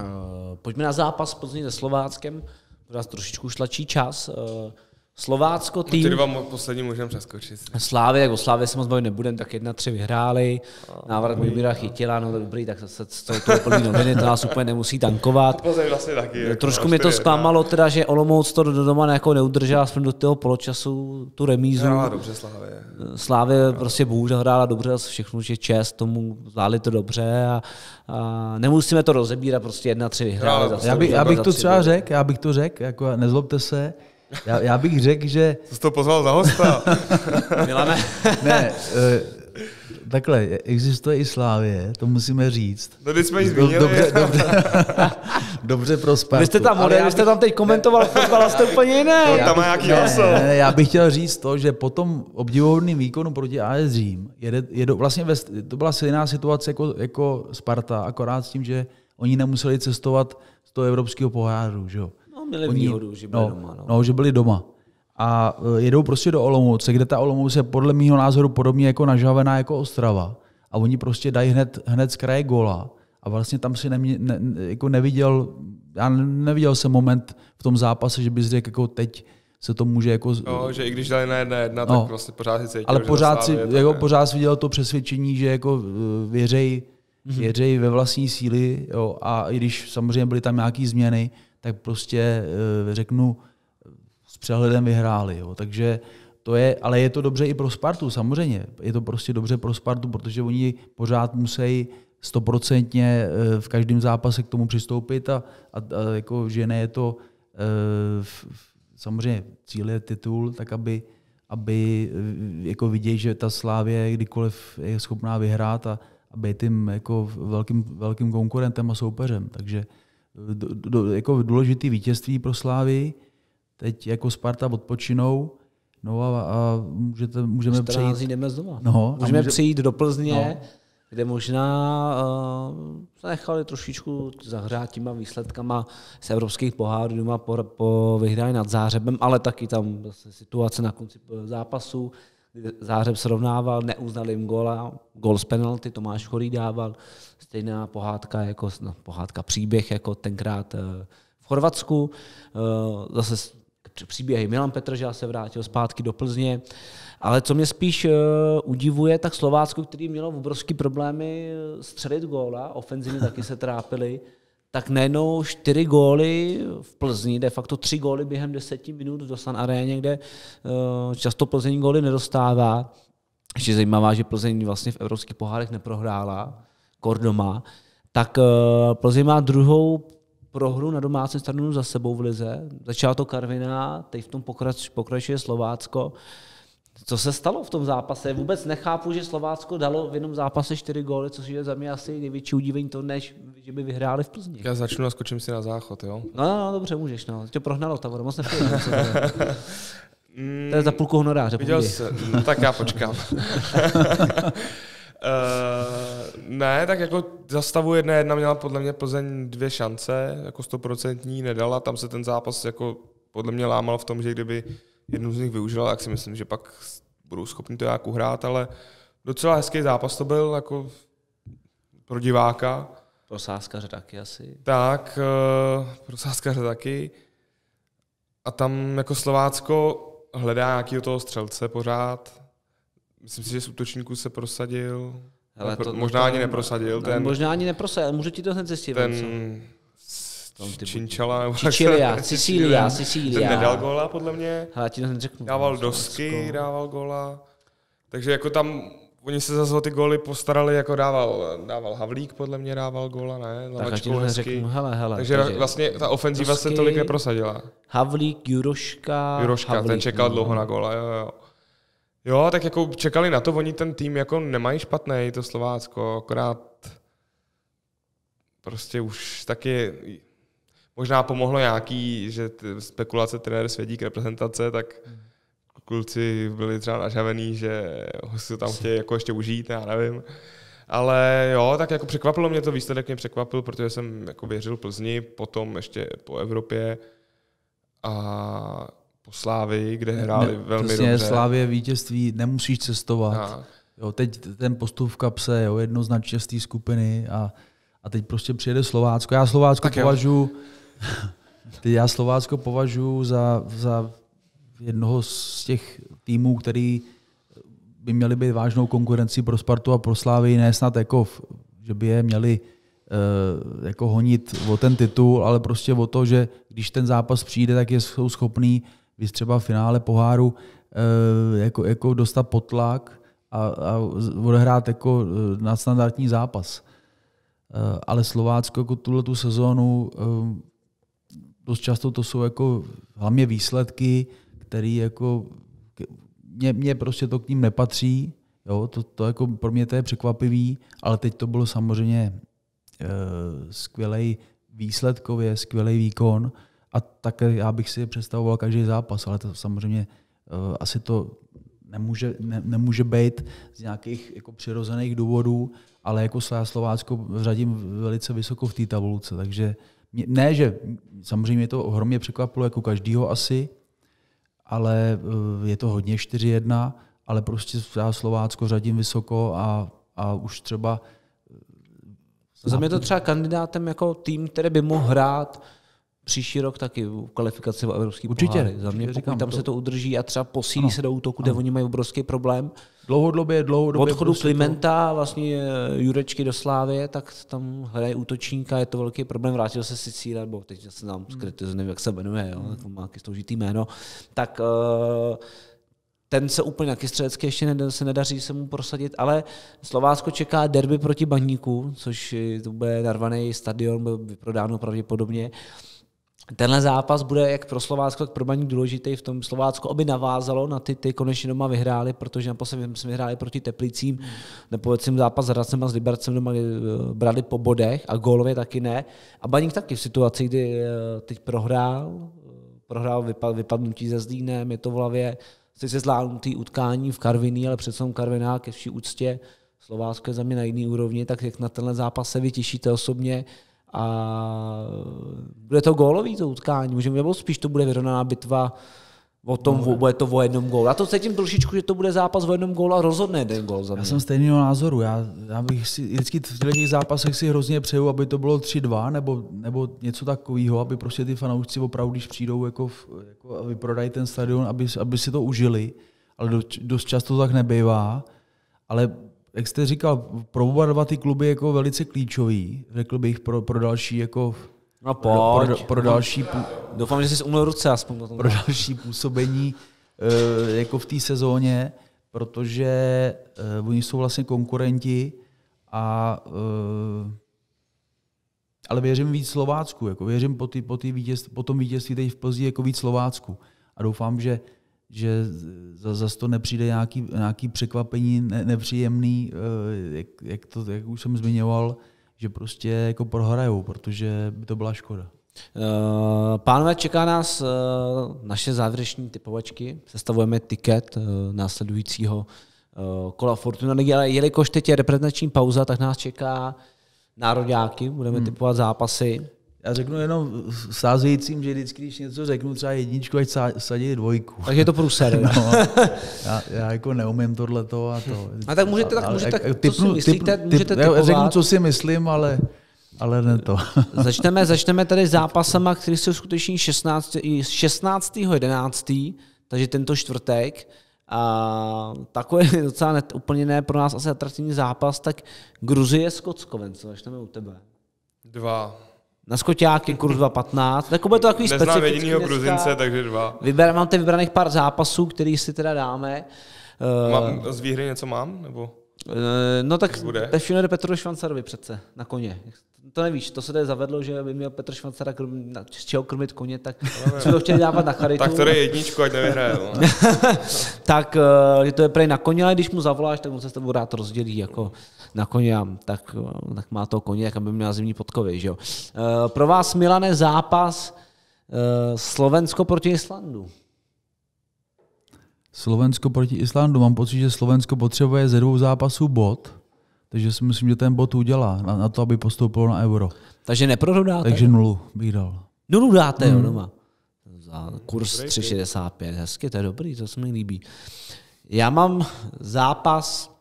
pojďme na zápas Plzní se Slováckem to nás trošičku už tlačí čas. Eh, Slovácko tým... No ty dva poslední můžeme přeskočit. jak o Slávě se moc bavit nebudem, tak jedna tři vyhráli. Návrat byla chytila, no dobrý, tak zase to, to plný noviny, to nás úplně nemusí tankovat. Vlastně taky, jako Trošku prostě mě to zklamalo, teda, že Olomouc to do doma jako neudržela, aspoň do toho poločasu tu remízu. No, dobře Slávě. Slávě no. prostě bohužel hrála dobře, všechno, že čest tomu, zvládli to dobře a, a nemusíme to rozebírat, prostě jedna tři vyhráli. No, já, by, já, bych to třeba řekl, já bych to řekl, jako nezlobte se, já, já bych řekl, že... Co jsi to pozval za hosta? Milane. ne, eh, takhle, existuje i Slávě, to musíme říct. No, když jsme ji zmínili. Dobře, dobře, dobře pro Spartu. Vy jste tam ale vy jste tam teď komentoval fotbal, jste úplně jiné. No, tam má nějaký ne, ne, ne, já bych chtěl říct to, že po tom obdivovodným výkonu proti AS Řím, jede, jede, vlastně ve, to byla stejná situace jako, jako Sparta, akorát s tím, že oni nemuseli cestovat z toho evropského poháru, že jo měli Oni, výhodu, že byli no, doma. No. no, že byli doma. A eh, jedou prostě do Olomouce, kde ta Olomouc je podle mého názoru podobně jako nažavená jako Ostrava. A oni prostě dají hned, hned z kraje gola. A vlastně tam si nemě, ne, jako neviděl, já neviděl jsem moment v tom zápase, že bys řekl jako teď se to může jako... No, že i když dali na jedna jedna, no, tak vlastně pořád si cítil, Ale pořád, si, jako, pořád si viděl to přesvědčení, že jako eh, věřej, mm-hmm. věřej ve vlastní síly jo, a i když samozřejmě byly tam nějaké změny, tak prostě eh, řeknu, s přehledem vyhráli. Jo. Takže to je, ale je to dobře i pro Spartu, samozřejmě. Je to prostě dobře pro Spartu, protože oni pořád musí stoprocentně eh, v každém zápase k tomu přistoupit a, a, a jako, že ne je to eh, v, samozřejmě cíl je titul, tak aby, aby jako vidějí, že ta Slávě kdykoliv je schopná vyhrát a, a být tím jako velkým, velkým konkurentem a soupeřem. Takže do, do, jako důležitý vítězství pro Slávy. Teď jako Sparta odpočinou. No a, a můžete, můžeme přejít... jdeme znova. No, můžeme může... přijít do Plzně, no. kde možná uh, se nechali trošičku zahřát těma výsledkama z evropských pohárů doma po, po vyhrání nad Zářebem, ale taky tam zase situace na konci zápasu Zářeb srovnával, neuznal jim gola, gol z penalty Tomáš Chorý dával, stejná pohádka, jako, no, pohádka příběh jako tenkrát eh, v Chorvatsku, eh, zase příběhy Milan Petržel se vrátil zpátky do Plzně, ale co mě spíš eh, udivuje, tak Slovácko, který mělo obrovské problémy střelit góla, ofenzivně taky se trápili, tak najednou čtyři góly v Plzni, de facto tři góly během deseti minut do San Aréně, kde eh, často Plzeň góly nedostává. Ještě zajímavá, že Plzeň vlastně v evropských pohárech neprohrála, Kordoma, tak eh, Plzeň má druhou prohru na domácím stadionu za sebou v Lize. Začala to Karvina, teď v tom pokračuje Slovácko. Co se stalo v tom zápase? Vůbec nechápu, že Slovácko dalo v jednom zápase čtyři góly, což je za mě asi největší udívení to, než že by vyhráli v Plzni. Já začnu a skočím si na záchod, jo? No, no, no dobře, můžeš, no. Tě prohnalo, ta voda moc nefěl, mm, To je za půlku honoráře. Viděl jsi, no, mm, tak já počkám. Uh, ne, tak jako stavu jedna jedna měla podle mě Plzeň dvě šance, jako stoprocentní nedala, tam se ten zápas jako podle mě lámal v tom, že kdyby jednu z nich využila, tak si myslím, že pak budou schopni to nějak uhrát, ale docela hezký zápas to byl jako pro diváka. Pro sáskaře taky asi. Tak, eh, pro sáskaře taky. A tam jako Slovácko hledá nějakého toho střelce pořád. Myslím si, že z útočníků se prosadil. Ale to, možná to, ani neprosadil. No, ten, možná ani neprosadil, můžu ti to hned zjistit. Ten, tam ty Činčala. Čičilia, Sicília, Sicília. Ten nedal góla, podle mě. Hele, ti to neřeknu. Dával dosky, dával góla. Takže jako tam Oni se zase o ty góly postarali, jako dával, dával Havlík, podle mě dával góla, ne? Lamačku, tak řeknu, hele, hele. Takže, takže vlastně ta ofenziva se tolik neprosadila. Havlík, Juroška. Juroška, Havlík, ten čekal no. dlouho na góla, jo, jo. Jo, tak jako čekali na to, oni ten tým jako nemají špatný, to Slovácko, akorát prostě už taky možná pomohlo nějaký, že spekulace trenér svědí k reprezentace, tak kluci byli třeba nažavený, že ho si tam chtějí jako ještě užít, já nevím. Ale jo, tak jako překvapilo mě to, výsledek mě překvapil, protože jsem jako věřil Plzni, potom ještě po Evropě a po Slávy, kde hráli ne, velmi přesně, dobře. Slávě vítězství, nemusíš cestovat. Jo, teď ten postup v kapse, jo, jednoznačně z té skupiny a, a teď prostě přijede Slovácko. Já Slovácko považuji ty já Slovácko považuji za, za jednoho z těch týmů, který by měli být vážnou konkurencí pro Spartu a pro Slávy, ne snad jako, že by je měli uh, jako honit o ten titul, ale prostě o to, že když ten zápas přijde, tak je, jsou schopný vys třeba v finále poháru uh, jako, jako dostat potlak a, a odehrát jako eh, nadstandardní zápas. Uh, ale Slovácko jako tuhle tu sezónu dost často to jsou jako hlavně výsledky, které jako mě, mě prostě to k ním nepatří. Jo, to, to jako pro mě to je překvapivý, ale teď to bylo samozřejmě e, skvělej výsledkově, skvělý výkon a také já bych si představoval každý zápas, ale to samozřejmě e, asi to nemůže, ne, nemůže být z nějakých jako přirozených důvodů, ale jako Slovácko řadím velice vysoko v té tabulce, takže ne, že samozřejmě to ohromně překvapilo jako každýho asi, ale eh, je to hodně 4-1, ale prostě já Slovácko řadím vysoko a, a už třeba... Eh, Za mě to třeba kandidátem jako tým, který by mohl hrát příští rok taky v kvalifikaci v evropský Určitě. Poháry. Za mě, pokud tam to... se to udrží a třeba posílí ano. se do útoku, kde ano. oni mají obrovský problém, Dlouhodobě, dlouhodobě. Odchodu prostě Klimenta, to... vlastně eh, Jurečky do Slávy, tak tam hraje útočníka, je to velký problém. Vrátil se Sicíra, nebo teď se nám hmm. skritizuji, nevím, jak se jmenuje, jo? Hmm. Tak má složitý jméno. Tak eh, ten se úplně taky střelecky ještě ne, se nedaří se mu prosadit, ale Slovácko čeká derby proti Baníku, což to bude narvaný stadion, byl vyprodáno pravděpodobně tenhle zápas bude jak pro Slovácko, tak pro Baník důležitý v tom Slovácko, aby navázalo na ty, ty konečně doma vyhráli, protože naposledy jsme vyhráli proti Teplicím, nepovedl jsem zápas s Hradcem a s Libercem doma eh, brali po bodech a gólově taky ne. A Baník taky v situaci, kdy eh, teď prohrál, eh, prohrál vypad, vypadnutí ze Zlínem, je to v hlavě, jste se zlánutý utkání v Karviní, ale přece Karviná ke vší úctě, Slovácko je za mě na jiný úrovni, tak jak na tenhle zápas se vytěšíte osobně, a bude to gólový to utkání, můžeme, nebo spíš to bude vyrovnaná bitva o tom, no. bude to o jednom gólu. Já to cítím trošičku, že to bude zápas o jednom gólu a rozhodne jeden gól za mě. Já jsem stejného názoru. Já, já bych si vždycky v těch zápasech si hrozně přeju, aby to bylo 3-2 nebo, nebo něco takového, aby prostě ty fanoušci opravdu, když přijdou jako, v, jako vyprodají ten stadion, aby, aby si to užili. Ale do, dost často tak nebývá. Ale jak jste říkal, pro oba dva ty kluby jako velice klíčový, řekl bych, pro, pro další jako No Pro, pro, pro další... Pů... Doufám, že jsi umyl ruce aspoň tom. Pro další působení eh, jako v té sezóně, protože eh, oni jsou vlastně konkurenti a eh, ale věřím víc Slovácku, jako věřím po, ty, po, ty vítěz, po tom vítězství teď v Plzí jako víc Slovácku a doufám, že že zase to nepřijde nějaký, nějaký překvapení ne, nepříjemný, eh, jak, jak, to, jak už jsem zmiňoval, že prostě jako prohrajou, protože by to byla škoda. Eh, pánové, čeká nás eh, naše závěreční typovačky. Sestavujeme tiket následujícího kola Fortuna Ligy, ale jelikož teď je reprezentační pauza, tak nás čeká národňáky, budeme hmm. typovat zápasy. Já řeknu jenom sázejícím, že vždycky, když něco řeknu, třeba jedničku, ať sadí dvojku. Takže je to průser. no, já, já, jako neumím tohle to a to. A tak můžete, tak můžete, tak, typnu, si myslíte, typ, můžete typovat. Já řeknu, co si myslím, ale... Ale ne to. začneme, začneme tady zápasama, které jsou skutečně 16. 16. 11. Takže tento čtvrtek. A takový docela net, úplně ne pro nás asi atraktivní zápas, tak Gruzie Skocko, Venco, začneme u tebe. Dva na Skoťáky, kurz 2.15. Tak bude to takový Neznám specifický. jediného Gruzince, takže dva. Vyber, mám ty vybraných pár zápasů, který si teda dáme. Mám, eh, z výhry něco mám? Nebo? Eh, no tak všude jde Petru Švancarovi přece na koně. To nevíš, to se tady zavedlo, že by měl Petr Švancara krm, z čeho krmit koně, tak jsme to chtěli dávat na charitu. tak to je jedničku, ať nevyhraje. No. tak eh, že to je prej na koně, ale když mu zavoláš, tak on se s tebou rád rozdělí jako na koně, tak, eh, tak má to koně, jak aby měl zimní podkovy. Že jo? Pro vás, Milane, zápas Slovensko proti Islandu. Slovensko proti Islandu. Mám pocit, že Slovensko potřebuje ze dvou zápasů bod, takže si myslím, že ten bod udělá na, na to, aby postoupilo na euro. Takže neprodáte? Takže nulu bych dal. Nulu dáte, mm. jo, hmm. doma. Za kurz 3,65. Hezky, to je dobrý, to se mi líbí. Já mám zápas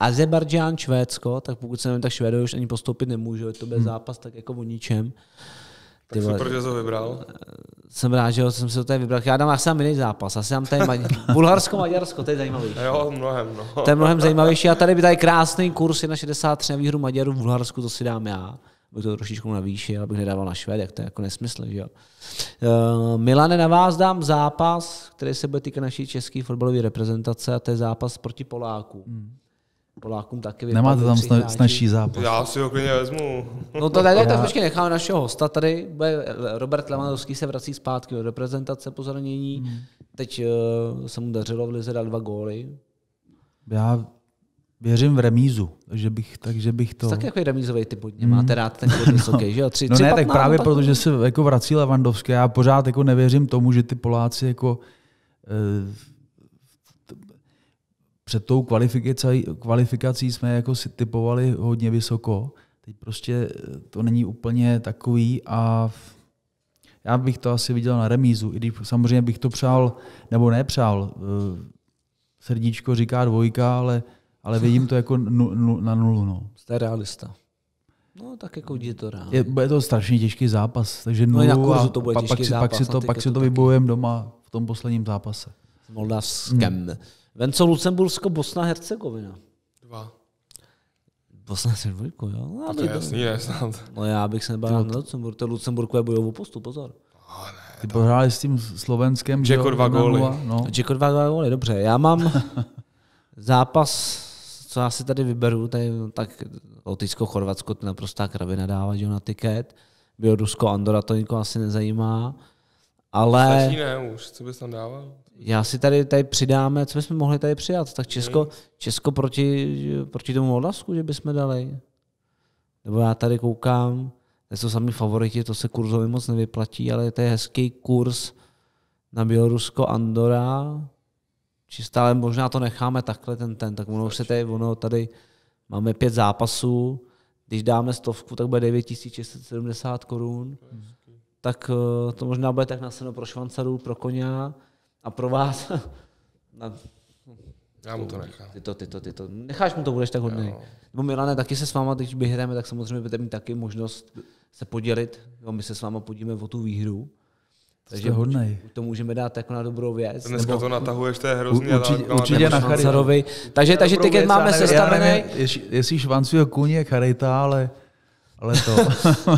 Azerbajdžán, Švédsko, tak pokud se nevím, tak Švédové už ani postoupit nemůžou, je to bez hmm. zápas, tak jako o ničem. Ty vole, super, že jsi ho vybral. Eh, jsem rád, že jsem se to tady vybral. Já dám asi tam jiný zápas. Asi tam tady Maď... Bulharsko-Maďarsko, to je zajímavější. Jo, mnohem. No. To je mnohem zajímavější. A tady by tady krásný kurz na 63 na výhru Maďarů v Bulharsku, to si dám já. Bych to trošičku navýšil, abych nedával na Švédek, to je jako nesmysl. Že jo? Eh, Milane, na vás dám zápas, který se bude týkat naší české fotbalové reprezentace, a to je zápas proti polákům. Hmm Polákům taky vypadá. Nemáte tam snažší zápas? Já si ho klidně vezmu. No to tady, no, tak počkej, necháme našeho hosta tady. Robert Lewandowski se vrací zpátky do reprezentace po zranění. Hmm. Teď uh, se mu dařilo v Lize dát dva góly. Já Věřím v remízu, že bych, takže bych to... Tak jako remízový typ hmm. máte rád ten kod vysoký, no. že jo? Tři, no tři, ne, tak právě no, proto, že se jako vrací Levandovské, já pořád jako nevěřím tomu, že ty Poláci jako... Uh, před tou kvalifikací, kvalifikací jsme jako si typovali hodně vysoko. Teď prostě eh, to není úplně takový a já bych to asi viděl na remízu, i když samozřejmě bych to přál, nebo nepřál. Eh, srdíčko říká dvojka, ale, ale vidím to jako nu, nu, na nulu. No. Jste realista. No, tak jako je to rád. Je, bude to strašně těžký zápas, takže no, na kurzu to bude pak, těžký pak, zápas, pak si to, no, pak si to, to vybojujeme doma v tom posledním zápase. S Moldavskem. Hmm. Venco co Lucembursko, Bosna, Hercegovina. Dva. Bosna se dvojku, jo? No, to je jasný, je snad. No já bych se nebál na Lucemburku, to Lucemburku je bojovou postu, pozor. Oh, ne, Ty pohráli s tím slovenským. Jacko dva góly. No. Jacko dva góly, dobře. Já mám zápas, co já si tady vyberu, tady, no, tak Lotyšsko-Chorvatsko, to naprostá kravina dává jo, na tiket. Bělorusko, Andora, to nikoho asi nezajímá. Ale... Stačí ne už, co bys tam dával? Já si tady, tady přidáme, co bychom mohli tady přidat? Tak Česko, Česko proti, proti tomu Moldavsku, že bychom dali. Nebo já tady koukám, to jsou sami favoriti, to se kurzově moc nevyplatí, ale to je hezký kurz na Bělorusko Andora. Čistá, ale možná to necháme takhle ten ten, tak ono se tady, ono tady máme pět zápasů, když dáme stovku, tak bude 9670 korun. Tak eh, to možná bude tak naseno pro Švancarů, pro Koně a pro vás na, já mu to nechám. Ty to, ty to, ty to. Necháš mu to, budeš tak hodný. Nebo Milane, taky se s váma, když vyhráme, tak samozřejmě budete mít taky možnost se podělit. Jo, my se s váma podíme o tu výhru. To Takže hodně. to můžeme dát jako na dobrou věc. dneska nebo, to natahuješ, to je hrozně. Určitě, ale, určitě na Charitě. Takže, takže teď máme sestavený. Jestli švancuje kuně Charita, ale leto.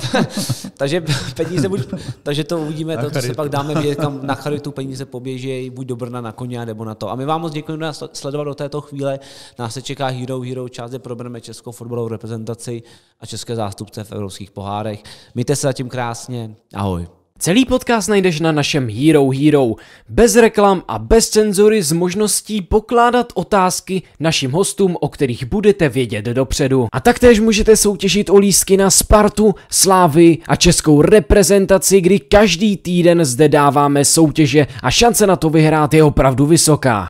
takže peníze buď, takže to uvidíme, na to, charitu. co se pak dáme vědět, kam na charitu peníze poběží buď do Brna na koně, nebo na to. A my vám moc děkujeme, nás sledovat do této chvíle. Nás se čeká Hero Hero, část kde probereme českou fotbalovou reprezentaci a české zástupce v evropských pohárech. Mějte se zatím krásně. Ahoj. Celý podcast najdeš na našem Hero Hero, bez reklam a bez cenzury s možností pokládat otázky našim hostům, o kterých budete vědět dopředu. A taktéž můžete soutěžit o lísky na Spartu, Slávy a českou reprezentaci, kdy každý týden zde dáváme soutěže a šance na to vyhrát je opravdu vysoká.